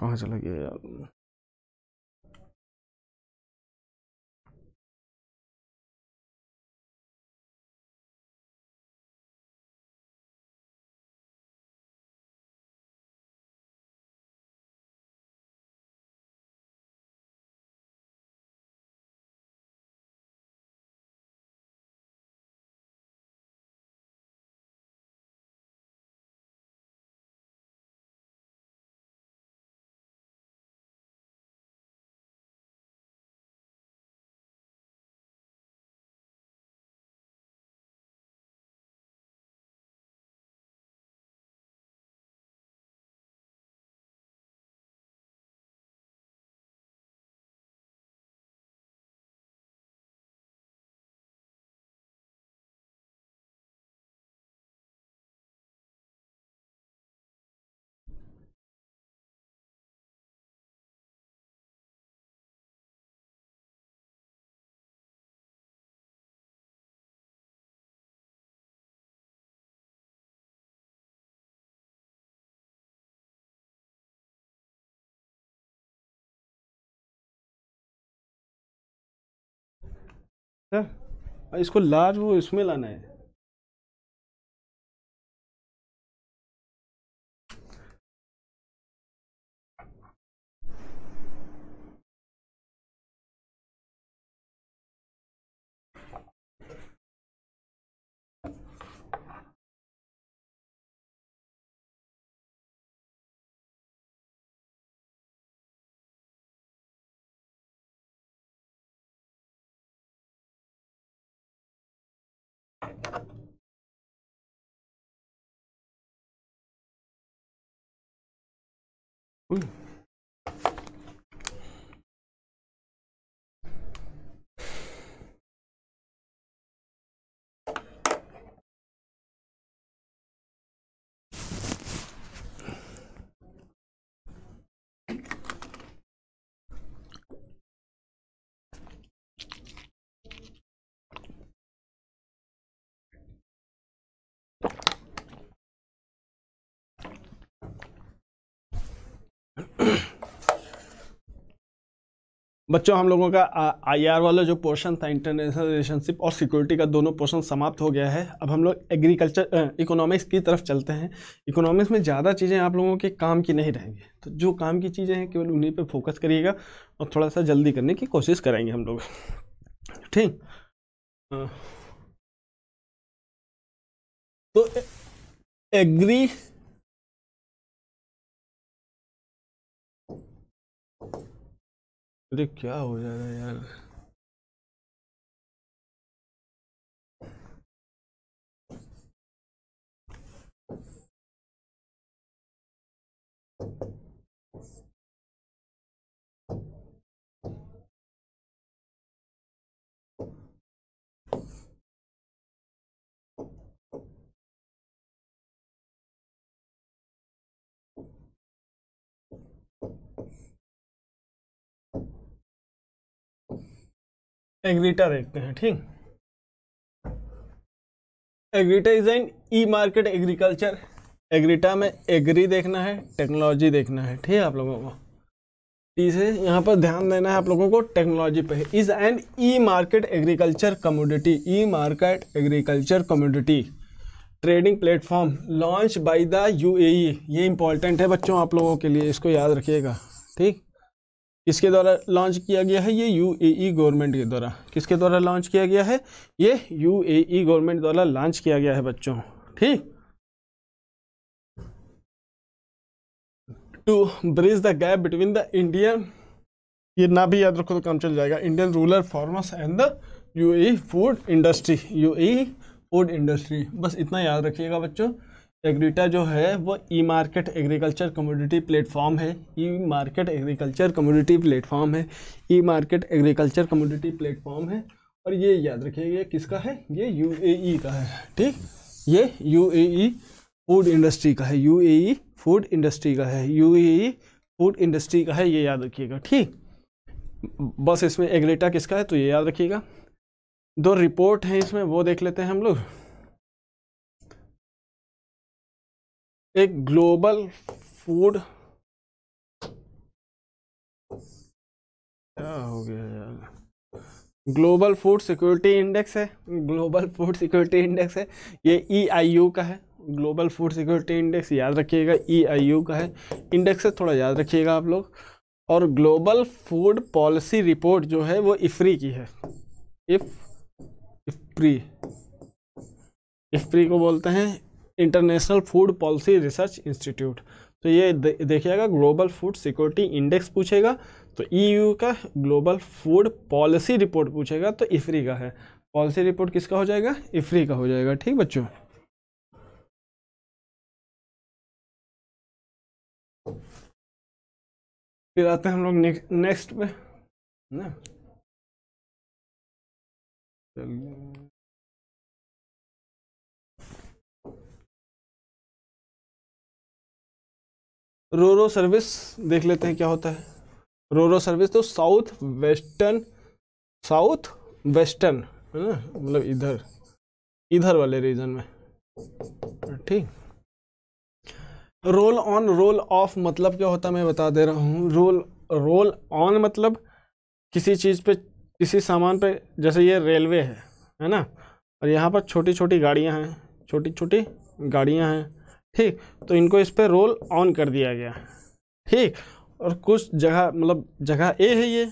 कहाँ चला गया यार हाँ। इसको लार्ज वो इसमें लाना है Ooh. बच्चों हम लोगों का आईआर वाला जो पोर्शन था इंटरनेशनल रिलेशनशिप और सिक्योरिटी का दोनों पोर्शन समाप्त हो गया है अब हम लोग एग्रीकल्चर इकोनॉमिक्स की तरफ चलते हैं इकोनॉमिक्स में ज़्यादा चीज़ें आप लोगों के काम की नहीं रहेंगी तो जो काम की चीज़ें हैं केवल उन्हीं पे फोकस करिएगा और थोड़ा सा जल्दी करने की कोशिश करेंगे हम लोग ठीक तो एग्री لك يا هو एग्रीटा देखते हैं ठीक एग्रीटा is an e market agriculture एग्रीटा में एग्री देखना है टेक्नोलॉजी देखना है ठीक है आप लोगों को इसे यहाँ पर ध्यान देना है आप लोगों को टेक्नोलॉजी पे is an e market agriculture commodity e market agriculture commodity trading platform launch by the UAE ये इंपॉर्टेंट है बच्चों आप लोगों के लिए इसको याद रखिएगा ठीक किसके द्वारा लॉन्च किया गया है ये यूएई गवर्नमेंट e के द्वारा किसके द्वारा लॉन्च किया गया है ये यूएई गवर्नमेंट e द्वारा लॉन्च किया गया है बच्चों ठीक to bridge the gap between the Indian ये ना भी याद रखो तो काम चल जाएगा Indian rural farmers and the UAE food industry UAE food industry बस इतना याद रखिएगा बच्चों एग्रीटा जो है वो e market agriculture community platform है e market agriculture community platform है e market agriculture community platform है और ये याद रखिए ये किसका है ये यूएई e का है ठीक ये यूएई फूड इंडस्ट्री का है यूएई फूड इंडस्ट्री का है यूएई फूड इंडस्ट्री का है ये याद रखिएगा ठीक बस इसमें एग्रीटा किसका है तो ये याद रखिएगा दो रिपोर्ट हैं इसमें वो देख लेते हैं हम लोग एक ग्लोबल फूड क्या हो गया यार ग्लोबल फूड सिक्योरिटी इंडेक्स है ग्लोबल फूड सिक्योरिटी इंडेक्स है ये ई आई यू का है ग्लोबल फूड सिक्योरिटी इंडेक्स याद रखिएगा ई आई यू का है इंडेक्स है थोड़ा याद रखिएगा आप लोग और ग्लोबल फूड पॉलिसी रिपोर्ट जो है वो इफ्री की है इफ इफ्री इफ्री को बोलते हैं international food policy research institute तो ये दे, देखिएगा ग्लोबल फूड सिक्योरिटी इंडेक्स पूछेगा तो ईयू e का ग्लोबल फूड पॉलिसी रिपोर्ट पूछेगा तो इफ्री का है पॉलिसी रिपोर्ट किसका हो जाएगा इफ्री का हो जाएगा ठीक बच्चों फिर आते हैं हम लोग नेक्स्ट पे ना चलिए रोरो सर्विस देख लेते हैं क्या होता है रोरो सर्विस तो साउथ वेस्टर्न साउथ वेस्टर्न है ना मतलब इधर इधर वाले रीजन में ठीक रोल ऑन रोल ऑफ मतलब क्या होता है मैं बता दे रहा हूँ रोल रोल ऑन मतलब किसी चीज़ पे किसी सामान पे जैसे ये रेलवे है है ना और यहाँ पर छोटी छोटी गाड़ियाँ हैं छोटी छोटी गाड़ियाँ हैं ठीक तो इनको इस पर रोल ऑन कर दिया गया ठीक और कुछ जगह मतलब जगह ए है ये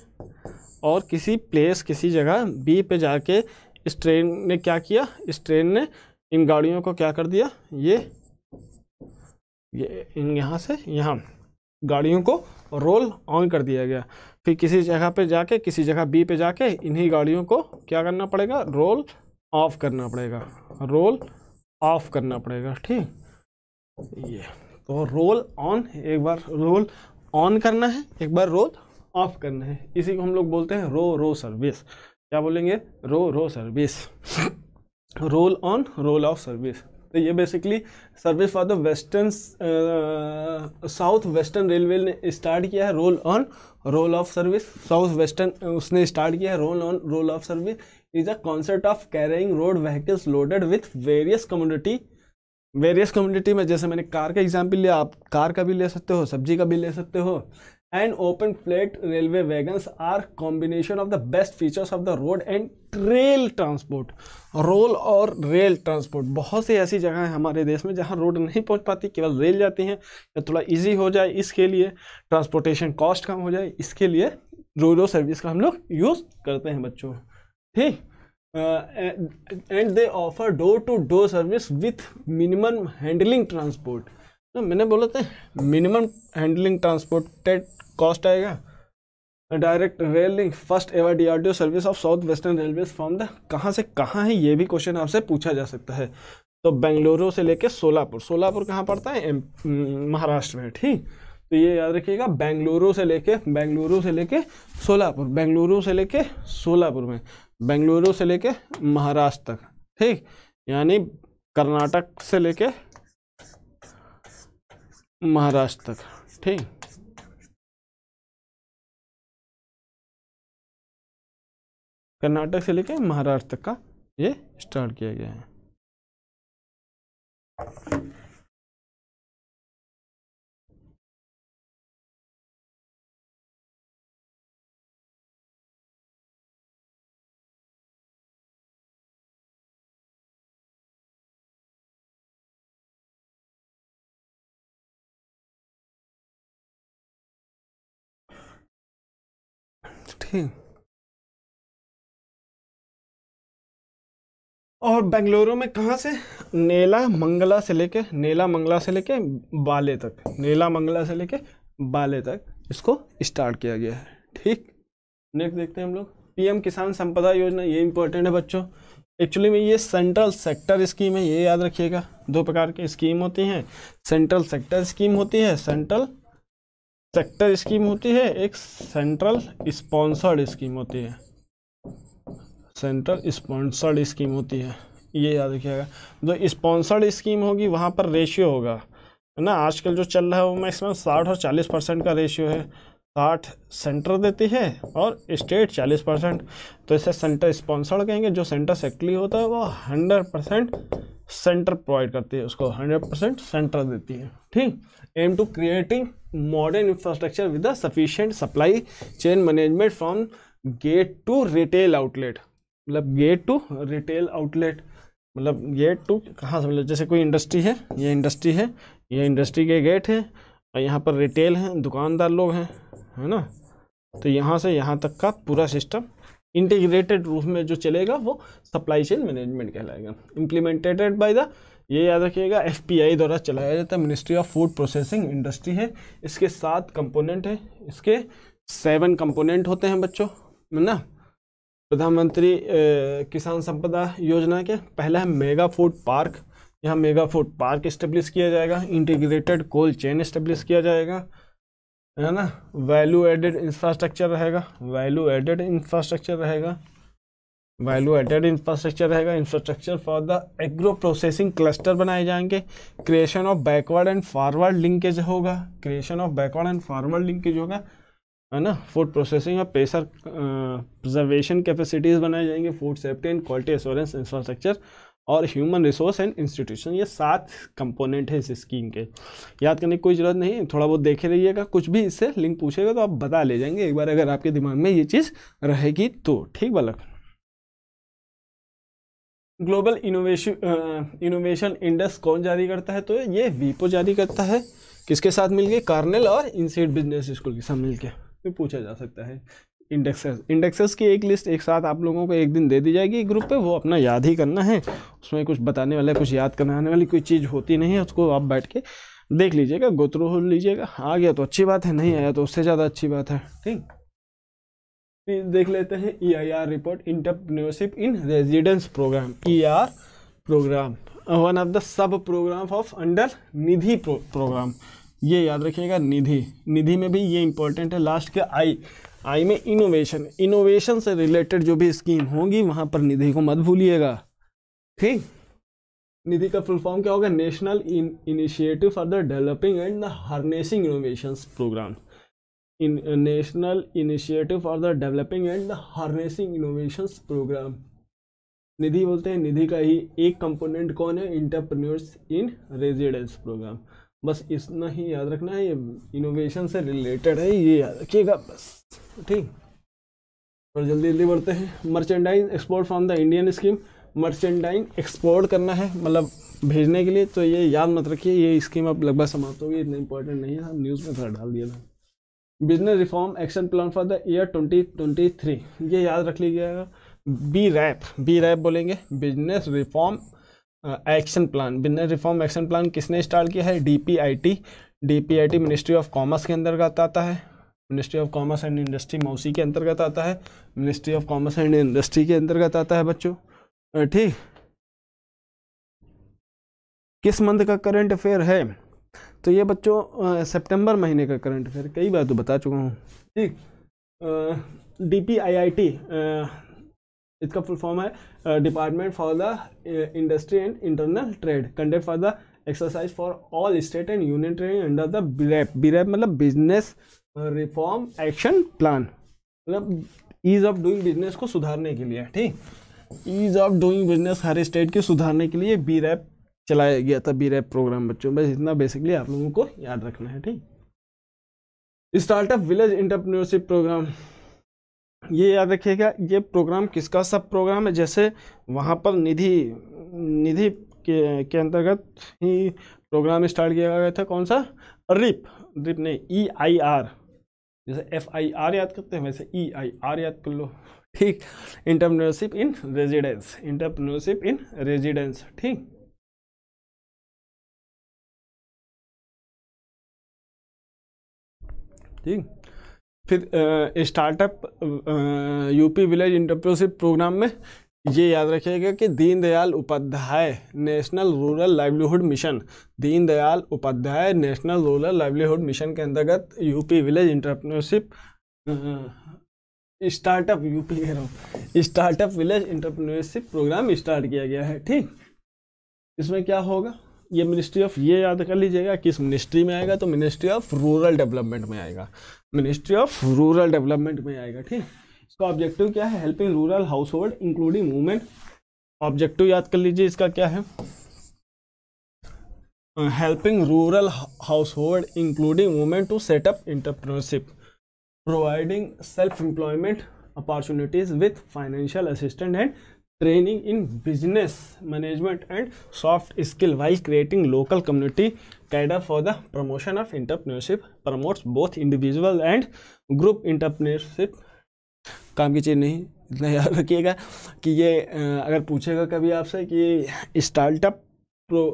और किसी प्लेस किसी जगह बी पे जाके इस ट्रेन ने क्या किया इस ट्रेन ने इन गाड़ियों को क्या कर दिया ये ये इन यहाँ से यहाँ गाड़ियों को रोल ऑन कर दिया गया फिर किसी जगह पे जाके किसी जगह बी पे जाके इन्हीं गाड़ियों को क्या करना पड़ेगा रोल ऑफ करना पड़ेगा रोल ऑफ करना पड़ेगा ठीक ये तो रोल ऑन एक बार रोल ऑन करना है एक बार रोल ऑफ करना है इसी को हम लोग बोलते हैं रो रो सर्विस क्या बोलेंगे Ro Ro service roll on roll off service तो ये basically service for the western south western railway ने स्टार्ट किया है roll on roll off service south western उसने स्टार्ट किया है roll on roll off service is a concept of carrying road vehicles loaded with various community various community में जैसे मैंने कार का एग्जाम्पल लिया आप कार का भी ले सकते हो सब्जी का भी ले सकते हो and open plate railway wagons are combination of the best features of the road and rail transport roll और रेल ट्रांसपोर्ट बहुत सी ऐसी जगह हैं हमारे देश में जहां रोड नहीं पहुंच पाती केवल रेल जाती हैं या थोड़ा इजी हो जाए इसके लिए ट्रांसपोर्टेशन कॉस्ट कम हो जाए इसके लिए रोलो सर्विस का हम लोग यूज़ करते हैं बच्चों ठीक and they offer door to door service with minimum handling transport तो मैंने बोला था मिनिमम हैंडलिंग ट्रांसपोर्ट टेट कॉस्ट आएगा direct rail link first ever D R D O service of south western railway from the कहाँ से कहाँ है ये भी क्वेश्चन आपसे पूछा जा सकता है तो बेंगलुरु से लेके सोलापुर सोलापुर कहाँ पड़ता है महाराष्ट्र में ठीक तो ये याद रखिएगा बेंगलुरु से लेके बेंगलुरु से लेके सोलापुर बेंगलुरु से लेके सोलापुर में बेंगलुरु से लेके महाराष्ट्र तक ठीक यानी कर्नाटक से लेके महाराष्ट्र तक ठीक कर्नाटक से लेके महाराष्ट्र तक का ये स्टार्ट किया गया है थे और बेंगलुरु में कहाँ से नेला मंगला से लेके नेला मंगला से लेके बाले तक नेला मंगला से लेके बाले तक इसको स्टार्ट किया गया है ठीक नेक्स्ट देखते हैं हम लोग पीएम किसान संपदा योजना ये इंपॉर्टेंट है बच्चों एक्चुअली में ये सेंट्रल सेक्टर स्कीम है ये याद रखिएगा दो प्रकार की स्कीम होती हैं सेंट्रल सेक्टर स्कीम होती है सेंट्रल सेक्टर स्कीम होती है एक सेंट्रल स्पॉन्सर्ड स्कीम होती है सेंट्रल स्पॉन्सर्ड स्कीम होती है ये याद रखिएगा जो स्पॉन्सर्ड स्कीम होगी वहाँ पर रेशियो होगा है ना आजकल जो चल रहा है वो मैक्सिमम साठ और चालीस परसेंट का रेशियो है साठ सेंटर देती है और स्टेट चालीस परसेंट तो इसे सेंटर स्पॉन्सर्ड कहेंगे जो सेंटर सेक्टली होता है वो हंड्रेड परसेंट सेंटर प्रोवाइड करती है उसको हंड्रेड परसेंट सेंटर देती है ठीक aim to creating modern infrastructure with a sufficient supply chain management from gate to retail outlet मतलब गेट टू रिटेल आउटलेट मतलब गेट टू कहाँ से मतलब जैसे कोई इंडस्ट्री है ये इंडस्ट्री है ये इंडस्ट्री के गेट है और यहाँ पर रिटेल हैं दुकानदार लोग हैं है ना तो यहाँ से यहाँ तक का पूरा सिस्टम इंटीग्रेटेड रूप में जो चलेगा वो सप्लाई चेन मैनेजमेंट कहलाएगा इम्प्लीमेंटेड बाय द ये याद रखिएगा एफ द्वारा चलाया जाता है ministry of food processing industry है इसके सात कंपोनेंट है इसके सेवन कंपोनेंट होते हैं बच्चों है ना प्रधानमंत्री किसान संपदा योजना के पहला है मेगा फूड पार्क यहाँ मेगा फूड पार्क इस्टेब्लिश किया जाएगा इंटीग्रेटेड कोल्ड चेन इस्टेब्लिश किया जाएगा है ना वैल्यू एडेड इंफ्रास्ट्रक्चर रहेगा वैल्यू एडेड इंफ्रास्ट्रक्चर रहेगा वैल्यू एडेड इंफ्रास्ट्रक्चर रहेगा infrastructure for the agro processing cluster बनाए जाएंगे creation of backward and forward linkage होगा creation of backward and forward linkage होगा है ना फूड प्रोसेसिंग और प्रेशर प्रिजर्वेशन कैपेसिटीज़ बनाए जाएंगे food safety and quality assurance infrastructure और ह्यूमन रिसोर्स एंड इंस्टीट्यूशन ये सात कंपोनेंट हैं इस स्कीम के याद करने की कोई ज़रूरत नहीं थोड़ा बहुत देखे रहिएगा कुछ भी इससे लिंक पूछेगा तो आप बता ले जाएंगे एक बार अगर आपके दिमाग में ये चीज़ रहेगी तो ठीक बालक ग्लोबल इनोवेशन इनोवेशन इंडेक्स कौन जारी करता है तो ये वीपो जारी करता है किसके साथ मिलके कार्नेल और इंसेट बिजनेस स्कूल के साथ मिलके तो पूछा जा सकता है इंडेक्सेस इंडेक्सेस की एक लिस्ट एक साथ आप लोगों को एक दिन दे दी जाएगी ग्रुप पे वो अपना याद ही करना है उसमें कुछ बताने वाला कुछ याद कराने वाली कोई चीज़ होती नहीं है उसको आप बैठ के देख लीजिएगा गोत्रो लीजिएगा आ गया तो अच्छी बात है नहीं आया तो उससे ज़्यादा अच्छी बात है ठीक देख लेते हैं E I R report entrepreneurship in residence program E R program one of the sub program of under Nidhi program ये याद रखिएगा निधि निधि में भी ये इंपॉर्टेंट है लास्ट के आई आई में इनोवेशन इनोवेशन से रिलेटेड जो भी स्कीम होगी वहाँ पर निधि को मत भूलिएगा ठीक निधि का फुल फॉर्म क्या होगा national initiative for the developing and the harnessing innovation program national a for the developing and the and innovation program Nidhi बोलते हैं निधि का ही एक कंपोनेंट कौन है इंटरप्रन्योर्स इन रेजिडेंस प्रोग्राम बस इतना ही याद रखना है ये इनोवेशन से रिलेटेड है ये याद रखिएगा बस ठीक और जल्दी जल्दी बढ़ते हैं merchandise export from the Indian scheme merchandise export करना है मतलब भेजने के लिए तो ये याद मत रखिए ये स्कीम अब लगभग समाप्त होगी इतना इंपॉर्टेंट नहीं है न्यूज़ हाँ, में थोड़ा डाल दिया था business reform action plan for the year 2023 ये याद रख लीजिएगा बी रैप बी रैप बोलेंगे business reform action plan business reform action plan किसने स्टार्ट किया है DPIIT DPIIT ministry of commerce के अंतर्गत आता है ministry of commerce and industry मौसी के अंतर्गत आता है ministry of commerce and industry के अंतर्गत आता है बच्चों ठीक किस मंथ का करंट अफेयर है तो ये बच्चों सितंबर महीने का करंट अफेयर कई बार तो बता चुका हूँ ठीक D P I I T इसका फुल फॉर्म है department for the industry and internal trade conduct for the exercise for all state and union trade under the BRAP BRAP मतलब बिजनेस रिफॉर्म एक्शन प्लान मतलब ईज ऑफ डूइंग बिजनेस को सुधारने के लिए ठीक ईज ऑफ डूइंग बिजनेस हर स्टेट के सुधारने के लिए बी रैप चलाया गया था बी रैप प्रोग्राम बच्चों बस इतना बेसिकली आप लोगों को याद रखना है ठीक स्टार्टअप विलेज इंटरप्रेन्योरशिप प्रोग्राम ये याद रखिएगा ये प्रोग्राम किसका सब प्रोग्राम है जैसे वहाँ पर निधि निधि के, के अंतर्गत ही प्रोग्राम स्टार्ट किया गया था कौन सा रिप रिप ने ई आई आर जैसे एफ आई आर याद करते हैं वैसे ई आई आर याद कर लो ठीक entrepreneurship in residence entrepreneurship in residence ठीक ठीक फिर startup UP village entrepreneurship program में ये याद रखिएगा कि Deendayal Upadhyaya national rural livelihood mission Deendayal Upadhyaya national rural livelihood mission के अंतर्गत UP village entrepreneurship startup UP कह रहा हूँ startup village entrepreneurship program start किया गया है ठीक इसमें क्या होगा ये मिनिस्ट्री ऑफ ये याद कर लीजिएगा किस मिनिस्ट्री में आएगा तो मिनिस्ट्री ऑफ रूरल डेवलपमेंट में आएगा मिनिस्ट्री ऑफ रूरल डेवलपमेंट में आएगा ठीक इसका ऑब्जेक्टिव क्या है helping rural household including women objective याद कर लीजिए इसका क्या है helping rural household including women to set up entrepreneurship providing self employment opportunities with financial assistant and training in business management and soft skill wise creating local community cadre for the promotion of entrepreneurship promote both individual and group entrepreneurship काम की चीज नहीं याद रखिएगा कि ये अगर पूछेगा कभी आपसे कि स्टार्टअप प्रो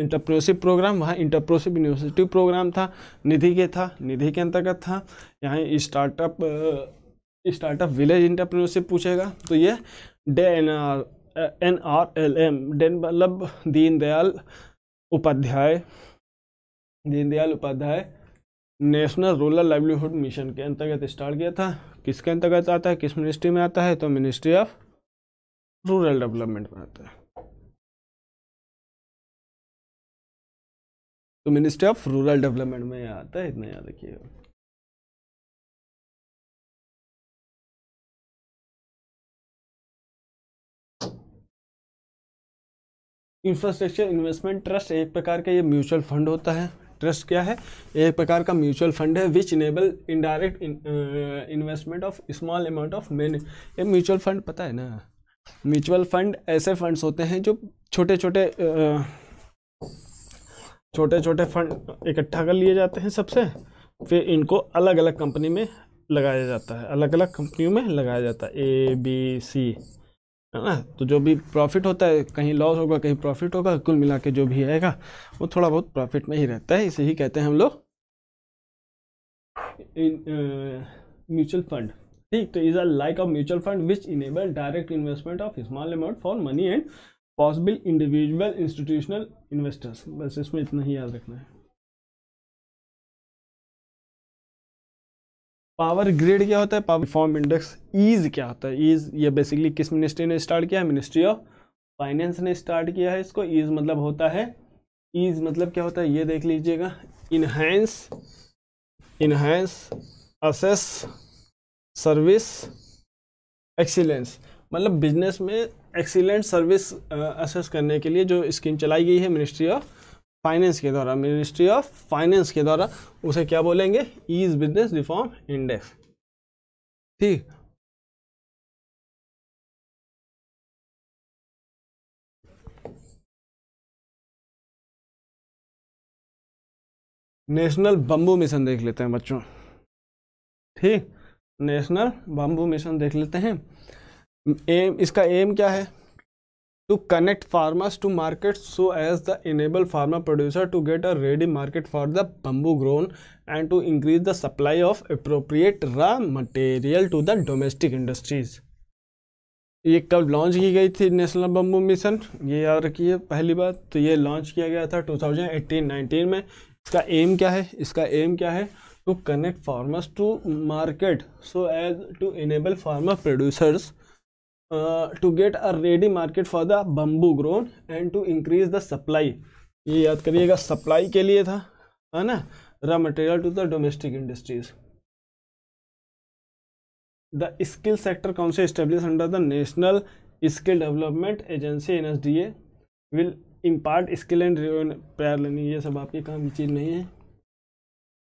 इंटरप्रनरशिप प्रोग्राम वहाँ इंटरप्रोसिप यूनिवर्सिटी प्रोग्राम था निधि के था निधि के अंतर्गत था यहाँ स्टार्टअप स्टार्टअप विलेज इंटरप्रोनरशिप पूछेगा तो ये DAY N R N R L M DAY मतलब Deendayal Upadhyaya Deendayal Upadhyaya national rural livelihood mission के अंतर्गत स्टार्ट किया था किसके अंतर्गत आता है किस मिनिस्ट्री में आता है तो मिनिस्ट्री ऑफ रूरल डेवलपमेंट में आता है तो मिनिस्ट्री ऑफ रूरल डेवलपमेंट में आता है इतना याद रखिएगा इंफ्रास्ट्रक्चर इन्वेस्टमेंट ट्रस्ट एक प्रकार का ये म्यूचुअल फंड होता है ट्रस्ट क्या है एक प्रकार का म्यूचुअल फंड है which enable indirect investment of small amount of man ये म्यूचुअल फंड पता है ना म्यूचुअल फंड ऐसे फंड्स होते हैं जो छोटे छोटे छोटे छोटे फंड इकट्ठा कर लिए जाते हैं सबसे फिर इनको अलग अलग कंपनी में लगाया जाता है अलग अलग कंपनियों में लगाया जाता है ए बी सी है ना तो जो भी प्रॉफिट होता है कहीं लॉस होगा कहीं प्रॉफिट होगा कुल मिला के जो भी आएगा वो थोड़ा बहुत प्रॉफिट में ही रहता है इसे ही कहते हैं हम लोग म्यूचुअल फंड ठीक तो is a like of mutual fund which enable direct investment of small amount for money and possible individual institutional investors बस इसमें इतना ही याद रखना है पावर ग्रिड क्या होता है पावर फॉर्म इंडेक्स ईज क्या होता है ईज ये बेसिकली किस मिनिस्ट्री ने स्टार्ट किया है मिनिस्ट्री ऑफ फाइनेंस ने स्टार्ट किया है इसको ईज मतलब होता है ईज मतलब क्या होता है ये देख लीजिएगा enhance enhance assess service excellence मतलब बिजनेस में एक्सीलेंट सर्विस असेस करने के लिए जो स्कीम चलाई गई है मिनिस्ट्री ऑफ फाइनेंस के द्वारा मिनिस्ट्री ऑफ फाइनेंस के द्वारा उसे क्या बोलेंगे ईज बिजनेस रिफॉर्म इंडेक्स ठीक नेशनल बम्बू मिशन देख लेते हैं बच्चों ठीक नेशनल बम्बू मिशन देख लेते हैं एम इसका एम क्या है to connect farmers to markets so as the enable farmer producer to get a ready market for the bamboo grown and to increase the supply of appropriate raw material to the domestic industries ये कब लॉन्च की गई थी नेशनल बम्बू मिशन ये याद रखिए पहली बात तो ये लॉन्च किया गया था 2018-19 में इसका एम क्या है इसका एम क्या है to connect farmers to market so as to enable farmer producers to get a ready market for the bamboo grown and to increase the supply ये याद करिएगा सप्लाई के लिए था है ना raw material to the domestic industries the skill sector council establish under the national skill development agency N S D A will impart skill and prior learning ये सब आपके काम की चीज़ नहीं है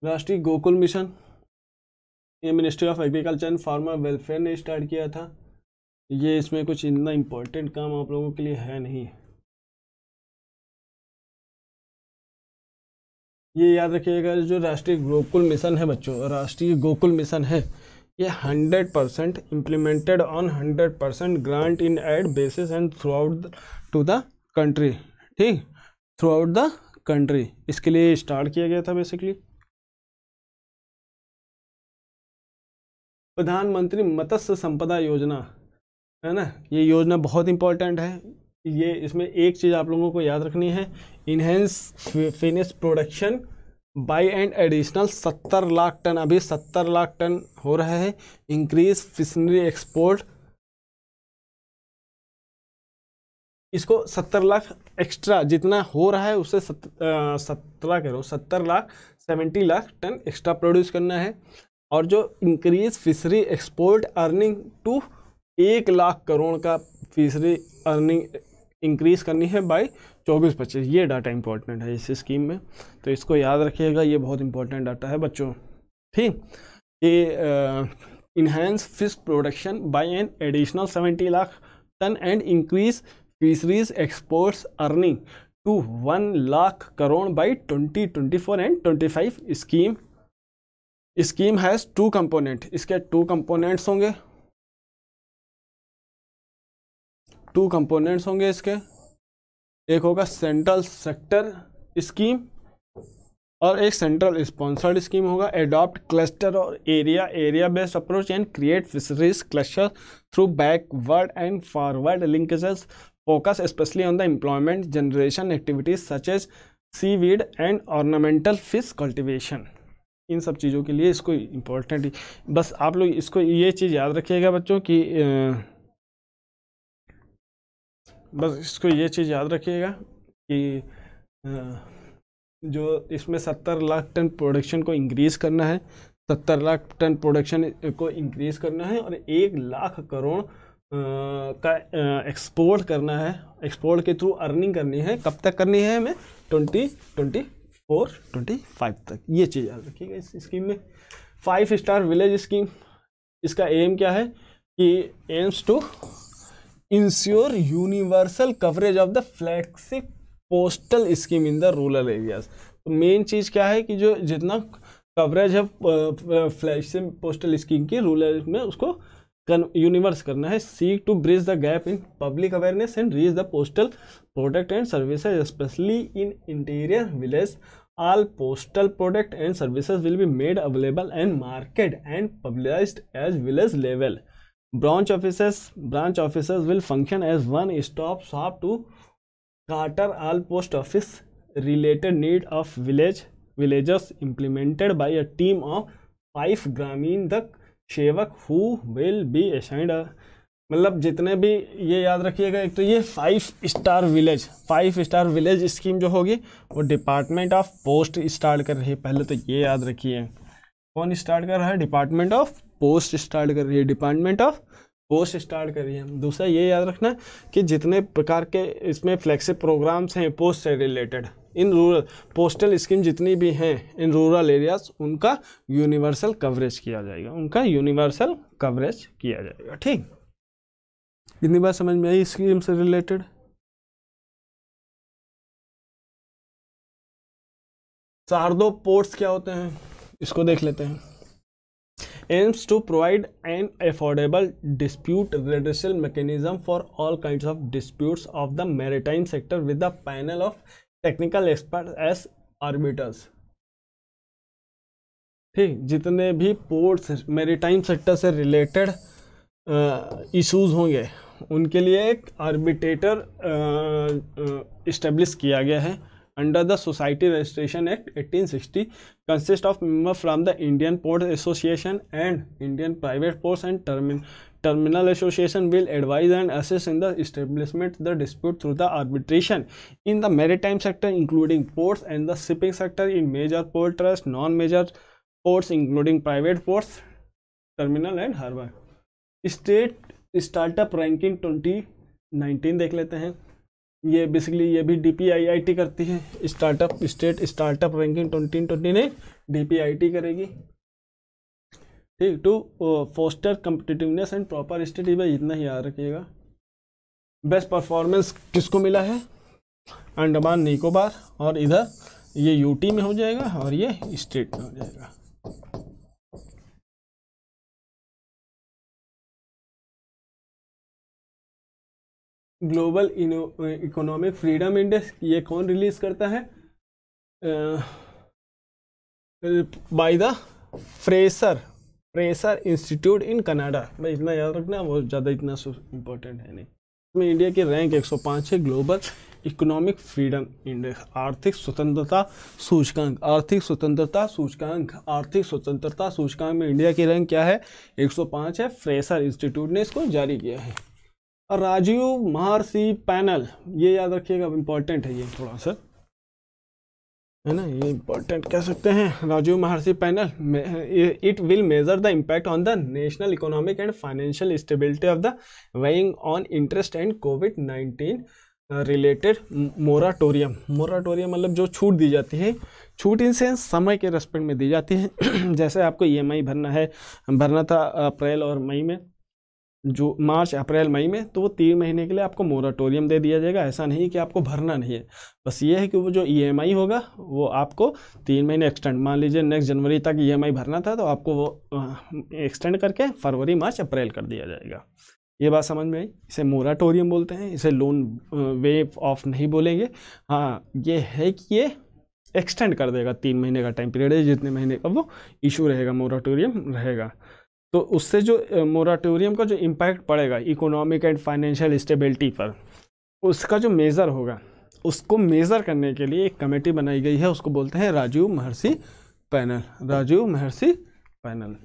राष्ट्रीय गोकुल मिशन ये ministry of agriculture and farmer welfare ने स्टार्ट किया था ये इसमें कुछ इतना इम्पोर्टेंट काम आप लोगों के लिए है नहीं ये याद रखिएगा जो राष्ट्रीय गोकुल मिशन है बच्चों राष्ट्रीय गोकुल मिशन है ये hundred percent implemented on hundred percent grant in aid basis and throughout to the country ठीक थ्रू आउट द कंट्री इसके लिए स्टार्ट किया गया था बेसिकली प्रधानमंत्री मत्स्य संपदा योजना है ना ये योजना बहुत इंपॉर्टेंट है ये इसमें एक चीज़ आप लोगों को याद रखनी है enhance finish production by and additional सत्तर लाख टन अभी सत्तर लाख टन हो रहा है इंक्रीज फिशनरी एक्सपोर्ट इसको सत्तर लाख एक्स्ट्रा जितना हो रहा है उससे सत्रह कह सत्तर lakh seventy lakh tonne extra produce करना है और जो increase fishery export earning to एक लाख करोड़ का फीसदी अर्निंग इंक्रीज करनी है बाई चौबीस पच्चीस ये डाटा इंपॉर्टेंट है इस स्कीम में तो इसको याद रखिएगा ये बहुत इंपॉर्टेंट डाटा है बच्चों ठीक ये enhance fish production by an additional seventy lakh tonne and increase fisheries exports earning to one lakh crore by twenty twenty four and twenty five scheme scheme has two component इसके टू कंपोनेंट्स होंगे टू कंपोनेंट्स होंगे इसके एक होगा सेंट्रल सेक्टर स्कीम और एक सेंट्रल स्पॉन्सर्ड स्कीम होगा एडॉप्ट क्लस्टर और area area based approach and create fisheries cluster through backward and forward linkages focus specially on the employment generation activities such as seaweed and ornamental fish cultivation इन सब चीज़ों के लिए इसको इम्पोर्टेंट बस आप लोग इसको ये चीज़ याद रखिएगा बच्चों की बस इसको ये चीज़ याद रखिएगा कि जो इसमें सत्तर लाख टन प्रोडक्शन को इंक्रीज़ करना है सत्तर लाख टन प्रोडक्शन को इंक्रीज़ करना है और एक लाख करोड़ का एक्सपोर्ट करना है एक्सपोर्ट के थ्रू अर्निंग करनी है कब तक करनी है हमें twenty twenty four twenty five तक ये चीज़ याद रखिएगा इस स्कीम में फाइव स्टार विलेज स्कीम इसका एम क्या है कि aims to ensure universal coverage of the flexi postal scheme in the rural areas तो मेन चीज़ क्या है कि जो जितना कवरेज है फ्लैक्सी पोस्टल स्कीम की रूरल में उसको यूनिवर्स करना है सी to bridge the gap in public awareness and reach the postal product and services specially in interior village all postal product and services will be made available and market and published as village level branch office branch office will function as one stop shop to cater all post office related need of village villagers implemented by a team of five ग्रामीण द सेवक हु विल बी असाइंड मतलब जितने भी ये याद रखिएगा एक तो ये five star village five star village scheme जो होगी वो डिपार्टमेंट ऑफ पोस्ट स्टार्ट कर रही है पहले तो ये याद रखिए कौन स्टार्ट कर रहा है डिपार्टमेंट ऑफ पोस्ट स्टार्ट कर रही है डिपार्टमेंट ऑफ पोस्ट स्टार्ट कर रही है दूसरा ये याद रखना कि जितने प्रकार के इसमें फ्लैगशिप प्रोग्राम्स हैं पोस्ट से रिलेटेड इन रूरल पोस्टल स्कीम जितनी भी हैं इन रूरल एरियाज उनका यूनिवर्सल कवरेज किया जाएगा उनका यूनिवर्सल कवरेज किया जाएगा ठीक इतनी बात समझ में आई स्कीम से रिलेटेड शारदो पोर्ट्स क्या होते हैं इसको देख लेते हैं aims to provide an affordable dispute redressal mechanism for all kinds of disputes of the maritime sector with a panel of technical experts as arbiters ठीक जितने भी पोर्ट्स मेरीटाइम सेक्टर से रिलेटेड इश्यूज होंगे उनके लिए एक आर्बिट्रेटर इस्टेब्लिश किया गया है under the society registration act 1860 consist of member from the Indian port association and Indian private ports and terminal association will advise and assist in the establishment the dispute through the arbitration in the maritime sector including ports and the shipping sector in major port trust non major ports including private ports terminal and harbour state startup ranking twenty nineteen देख लेते हैं ये बेसिकली ये भी डी पी करती है startup state startup ranking twenty twenty ने डी पी करेगी ठीक to foster competitiveness and proper state भाई इतना ही याद रखिएगा बेस्ट परफॉर्मेंस किसको मिला है अंडमान निकोबार और इधर ये यूटी में हो जाएगा और ये स्टेट में हो जाएगा ग्लोबल इकोनॉमिक फ्रीडम इंडेक्स ये कौन रिलीज़ करता है by the Fraser Fraser institute in Canada भाई इतना याद रखना वो ज़्यादा इतना इम्पोर्टेंट है नहीं में इंडिया की रैंक 105 है ग्लोबल इकोनॉमिक फ्रीडम इंडेक्स आर्थिक स्वतंत्रता सूचकांक आर्थिक स्वतंत्रता सूचकांक आर्थिक स्वतंत्रता सूचकांक में इंडिया की रैंक क्या है 105 है फ्रेसर इंस्टीट्यूट ने इसको जारी किया है राजीव महर्षि पैनल ये याद रखिएगा इम्पोर्टेंट है ये थोड़ा सा है ना ये इम्पोर्टेंट कह सकते हैं Rajiv Mehrishi panel it will measure the impact on the national economic and financial stability of the waiving on interest and covid nineteen related moratorium moratorium मतलब जो छूट दी जाती है छूट इन सेंस समय के रेस्पेक्ट में दी जाती है जैसे आपको ई e भरना है भरना था अप्रैल और मई में जो मार्च अप्रैल मई में तो वो तीन महीने के लिए आपको मोराटोरियम दे दिया जाएगा ऐसा नहीं कि आपको भरना नहीं है बस ये है कि वो जो ई e होगा वो आपको तीन महीने एक्सटेंड मान लीजिए नेक्स्ट जनवरी तक ई e भरना था तो आपको वो एक्सटेंड करके फरवरी मार्च अप्रैल कर दिया जाएगा ये बात समझ में आई इसे मोराटोरियम बोलते हैं इसे लोन वेव ऑफ नहीं बोलेंगे हाँ ये है कि ये एक्सटेंड कर देगा तीन महीने का टाइम पीरियड है जितने महीने का वो इशू रहेगा मोराटोरियम रहेगा तो उससे जो मोराटोरियम का जो इम्पैक्ट पड़ेगा इकोनॉमिक एंड फाइनेंशियल स्टेबिलिटी पर उसका जो मेज़र होगा उसको मेज़र करने के लिए एक कमेटी बनाई गई है उसको बोलते हैं Rajiv Mehrishi panel Rajiv Mehrishi panel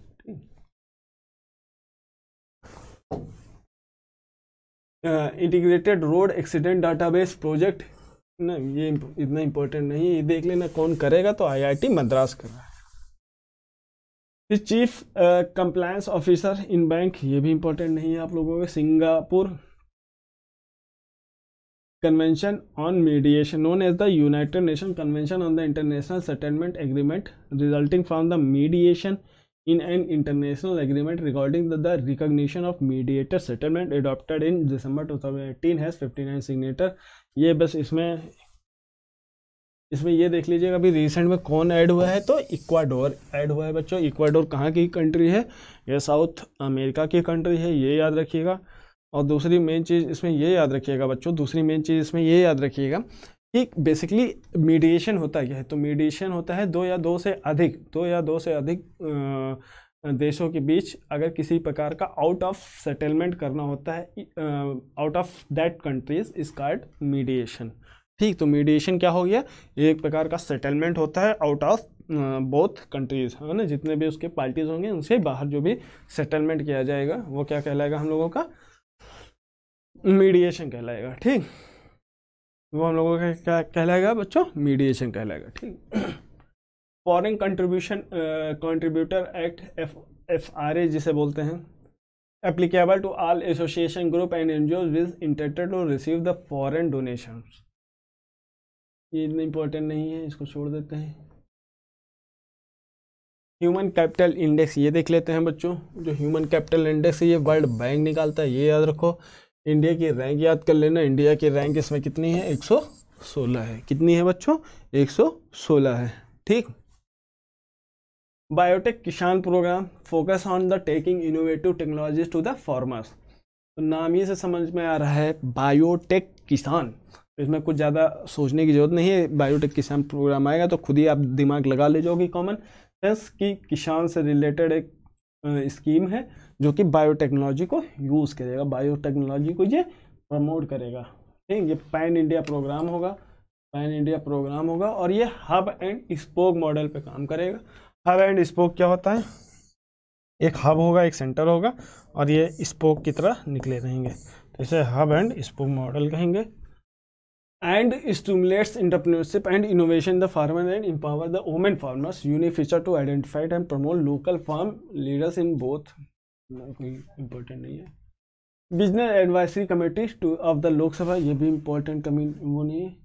integrated road accident database project ना ये इतना इम्पोर्टेंट नहीं है ये देख लेना कौन करेगा तो आईआईटी मद्रास कर रहा है फिर chief compliance officer in bank ये भी इंपॉर्टेंट नहीं है आप लोगों के Singapore convention on mediation known as the United Nation convention on the international settlement agreement resulting from the mediation international agreement regarding the regarding of mediator settlement of in December two thousand eighteen has fifty nine signatory ये बस इसमें इसमें ये देख लीजिएगा अभी रिसेंट में कौन ऐड हुआ है तो इक्वाडोर ऐड हुआ है बच्चों इक्वाडोर कहाँ की कंट्री है ये साउथ अमेरिका की कंट्री है ये याद रखिएगा और दूसरी मेन चीज़ इसमें ये याद रखिएगा बच्चों दूसरी मेन चीज़ इसमें ये याद रखिएगा कि बेसिकली मीडिएशन होता क्या है तो मीडिएशन होता है दो या दो से अधिक दो या दो से अधिक देशों के बीच अगर किसी प्रकार का आउट ऑफ सेटलमेंट करना होता है out of that countries is called mediation ठीक तो मीडिएशन क्या हो गया एक प्रकार का सेटलमेंट होता है आउट ऑफ बोथ कंट्रीज है ना जितने भी उसके पार्टीज होंगे उनसे बाहर जो भी सेटलमेंट किया जाएगा वो क्या कहलाएगा हम लोगों का मीडिएशन कहलाएगा ठीक वो हम लोगों का क्या कहलाएगा बच्चों मीडिएशन कहलाएगा ठीक foreign contribution contributor act F F R A जिसे बोलते हैं applicable to all association group and NGOs which intended to receive the foreign donations ये इतना इम्पोर्टेंट नहीं है इसको छोड़ देते हैं ह्यूमन कैपिटल इंडेक्स ये देख लेते हैं बच्चों जो ह्यूमन कैपिटल इंडेक्स है ये वर्ल्ड बैंक निकालता है ये याद रखो इंडिया की रैंक याद कर लेना इंडिया की रैंक इसमें कितनी है 116 है कितनी है बच्चों 116 है ठीक biotech Kisan program focus on the taking innovative technologies to the farmers तो नाम ही से समझ में आ रहा है बायोटेक किसान इसमें कुछ ज़्यादा सोचने की जरूरत नहीं है बायोटेक किसान प्रोग्राम आएगा तो खुद ही आप दिमाग लगा ले जाओगे कॉमन सेंस की किसान से रिलेटेड एक स्कीम है जो कि बायोटेक्नोलॉजी को यूज़ करेगा बायोटेक्नोलॉजी को ये प्रमोट करेगा ठीक ये पैन इंडिया प्रोग्राम होगा पैन इंडिया प्रोग्राम होगा और ये हब एंड स्पोक मॉडल पे काम करेगा हब एंड स्पोक क्या होता है एक हब होगा एक सेंटर होगा और ये स्पोक की तरह निकले रहेंगे तो इसे हब एंड स्पोक मॉडल कहेंगे and stimulates entrepreneurship and innovation the farmer and empower the women farmers unique feature to identify and promote local farm leaders in both Important. business advisory है to of the to of the Lok Sabha important committee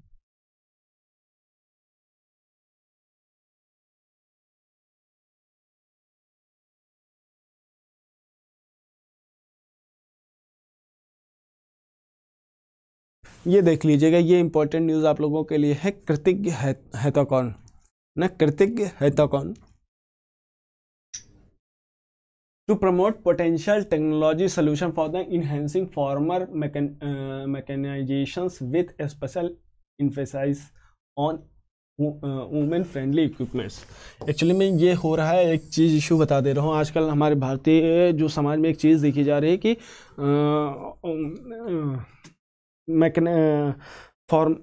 ये देख लीजिएगा ये इंपॉर्टेंट न्यूज़ आप लोगों के लिए है कृतिज्ञ कौन न कृतिज्ञ है तो कौन to promote potential technology solution for the enhancing farmer mechanizations with special special on women friendly equipments actually में ये हो रहा है एक चीज़ इशू बता दे रहा हूँ आजकल हमारे भारतीय जो समाज में एक चीज़ देखी जा रही है कि आ, आ, आ, मैकन फॉर्म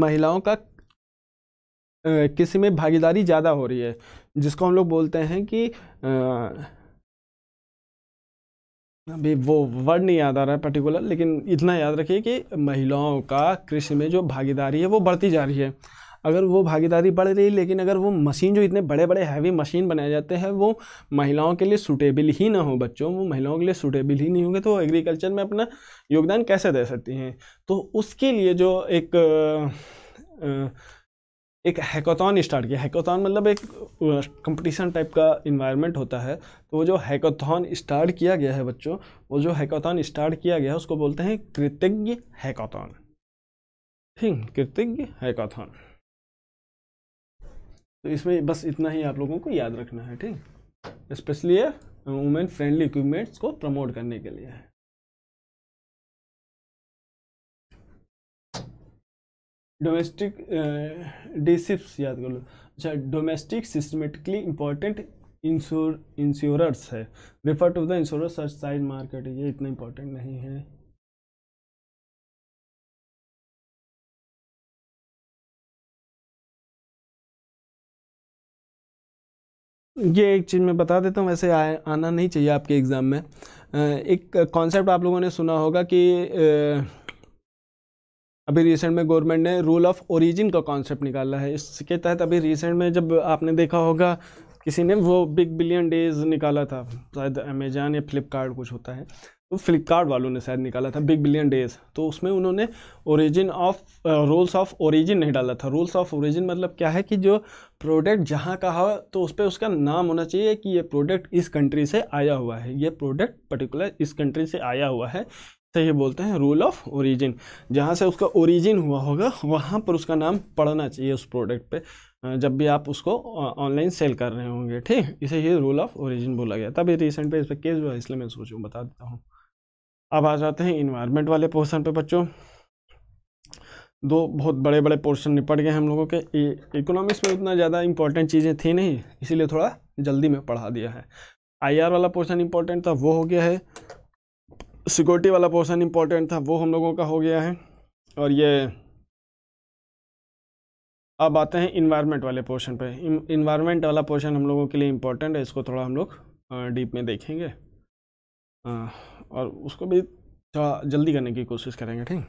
महिलाओं का किसी में भागीदारी ज़्यादा हो रही है जिसको हम लोग बोलते हैं कि अभी वो वर्ड नहीं याद आ रहा है पर्टिकुलर लेकिन इतना याद रखिए कि महिलाओं का कृषि में जो भागीदारी है वो बढ़ती जा रही है अगर वो भागीदारी बढ़ रही लेकिन अगर वो मशीन जो इतने बड़े बड़े हैवी मशीन बनाए जाते हैं वो महिलाओं के लिए सूटेबल ही ना हो बच्चों वो महिलाओं के लिए सूटेबल ही नहीं होंगे तो एग्रीकल्चर में अपना योगदान कैसे दे सकती हैं तो उसके लिए जो एक एक हैकाथॉन स्टार्ट किया हैकाथॉन मतलब एक कंपटीशन टाइप का इन्वायरमेंट होता है तो वो जो हैकोथन स्टार्ट किया गया है बच्चों वो जो हैकाथॉन स्टार्ट किया गया है उसको बोलते हैं कृतज्ञ हैकाथॉन ठीक कृतज्ञ हैकाथॉन तो इसमें बस इतना ही आप लोगों को याद रखना है ठीक स्पेशली ये वुमेन फ्रेंडली इक्विपमेंट्स को प्रमोट करने के लिए है डोमेस्टिक डिसिप्स याद कर लो अच्छा domestic systematically important insure insurers है refer to the insurers side market ये इतना इंपॉर्टेंट नहीं है ये एक चीज़ मैं बता देता हूँ वैसे आए आना नहीं चाहिए आपके एग्ज़ाम में एक कॉन्सेप्ट आप लोगों ने सुना होगा कि अभी रिसेंट में गवर्नमेंट ने रूल ऑफ ओरिजिन का कॉन्सेप्ट निकाला है इसके तहत अभी रिसेंट में जब आपने देखा होगा किसी ने वो बिग बिलियन डेज निकाला था शायद अमेजान या फ्लिपकार्ट कुछ होता है तो फ्लिपकार्ट वालों ने शायद निकाला था बिग बिलियन डेज तो उसमें उन्होंने origin of rules of origin नहीं डाला था रूल्स ऑफ ओरिजिन मतलब क्या है कि जो प्रोडक्ट जहाँ का हो तो उस पर उसका नाम होना चाहिए कि ये प्रोडक्ट इस कंट्री से आया हुआ है ये प्रोडक्ट पर्टिकुलर इस कंट्री से आया हुआ है से ये बोलते हैं रूल ऑफ ओरिजिन जहाँ से उसका ओरिजिन हुआ होगा वहाँ पर उसका नाम पड़ना चाहिए उस प्रोडक्ट पे जब भी आप उसको ऑनलाइन सेल कर रहे होंगे ठीक इसे ही रूल ऑफ ओरिजिन बोला गया तभी रिसेंट पे इस पर केस हुआ इसलिए मैं सोचूँ बता देता हूँ अब आ जाते हैं इन्वायरमेंट वाले पोर्शन पे बच्चों दो बहुत बड़े बड़े पोर्शन निपट गए हम लोगों के इकोनॉमिक्स में उतना ज़्यादा इंपॉर्टेंट चीज़ें थी नहीं इसीलिए थोड़ा जल्दी में पढ़ा दिया है आईआर वाला पोर्शन इंपॉर्टेंट था वो हो गया है सिक्योरिटी वाला पोर्शन इंपॉर्टेंट था वो हम लोगों का हो गया है और ये अब आते हैं इन्वायरमेंट वाले पोर्शन पे इन्वायरमेंट वाला पोर्शन हम लोगों के लिए इंपॉर्टेंट है इसको थोड़ा हम लोग डीप में देखेंगे और उसको भी थोड़ा जल्दी करने की कोशिश करेंगे ठीक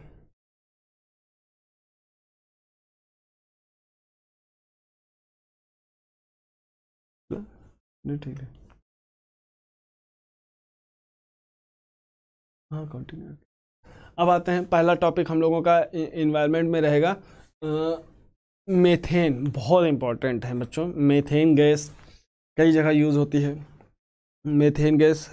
नहीं ठीक है हाँ कंटिन्यू अब आते हैं पहला टॉपिक हम लोगों का इन्वायरमेंट में रहेगा मेथेन बहुत इम्पॉर्टेंट है बच्चों मेथेन गैस कई जगह यूज़ होती है मेथेन गैस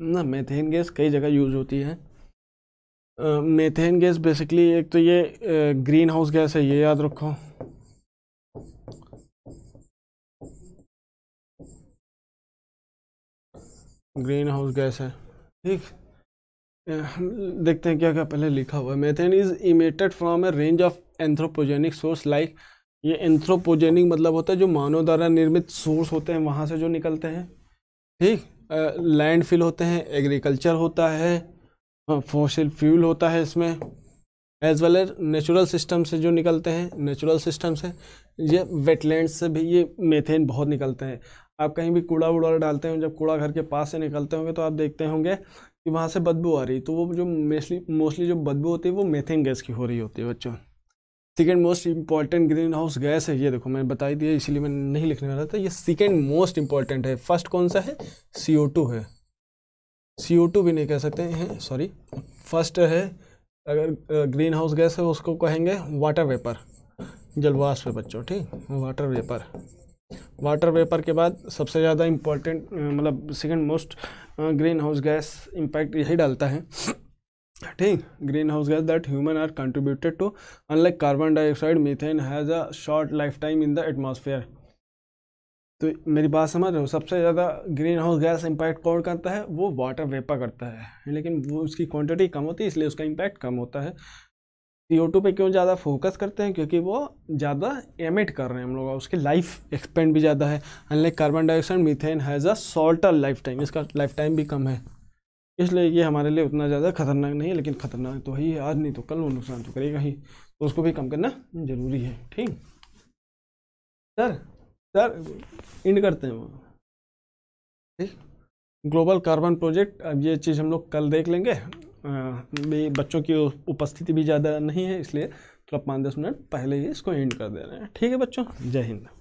ना मेथेन गैस कई जगह यूज़ होती है मेथेन गैस बेसिकली एक तो ये ग्रीन हाउस गैस है ये याद रखो ग्रीन हाउस गैस है ठीक देखते हैं क्या क्या पहले लिखा हुआ है methane is emitted from a range of anthropogenic source like ये एंथ्रोपोजेनिक मतलब होता है जो मानव द्वारा निर्मित सोर्स होते हैं वहाँ से जो निकलते हैं ठीक लैंड फिल होते हैं एग्रीकल्चर होता है फॉसिल फ्यूल होता है इसमें as well as natural system से जो निकलते हैं नेचुरल सिस्टम से ये वेटलैंड से भी ये मेथेन बहुत निकलते हैं आप कहीं भी कूड़ा वूड़ा डालते हैं जब कूड़ा घर के पास से निकलते होंगे तो आप देखते होंगे कि वहाँ से बदबू आ रही तो वो जो मेस्टली मोस्टली जो बदबू होती है वो मेथेन गैस की हो रही होती है बच्चों second most important greenhouse gas है ये देखो मैंने बता दिया इसीलिए मैं नहीं लिखने वाला था ये सेकेंड मोस्ट इंपॉर्टेंट है फर्स्ट कौन सा है सी है सी भी नहीं कह सकते हैं सॉरी फर्स्ट है अगर ग्रीन हाउस गैस है उसको कहेंगे वाटर वेपर जलवास पे बच्चों ठीक वाटर वेपर वाटर वेपर के बाद सबसे ज़्यादा इम्पोर्टेंट मतलब second most greenhouse gas impact यही डालता है ठीक greenhouse gas that human are contributed to unlike carbon dioxide methane has a short lifetime in the atmosphere तो मेरी बात समझ रहे हो सबसे ज़्यादा ग्रीन हाउस गैस इम्पैक्ट कौन करता है वो वाटर वेपर करता है लेकिन वो उसकी क्वांटिटी कम होती है इसलिए उसका इम्पैक्ट कम होता है सी पर क्यों ज़्यादा फोकस करते हैं क्योंकि वो ज़्यादा एमिट कर रहे हैं हम लोग उसकी लाइफ एक्सपेंड भी ज़्यादा है unlike carbon dioxide methane has a shorter lifetime इसका लाइफ टाइम भी कम है इसलिए ये हमारे लिए उतना ज़्यादा खतरनाक नहीं है लेकिन खतरनाक तो है आज नहीं तो कल वो नुकसान तो करेगा ही तो उसको भी कम करना ज़रूरी है ठीक सर सर इंड करते हैं वो ठीक ग्लोबल कार्बन प्रोजेक्ट अब ये चीज़ हम लोग कल देख लेंगे आ, बच्चों की उपस्थिति भी ज़्यादा नहीं है इसलिए थोड़ा तो पाँच दस मिनट पहले ही इसको एंड कर दे रहे हैं ठीक है बच्चों जय हिंद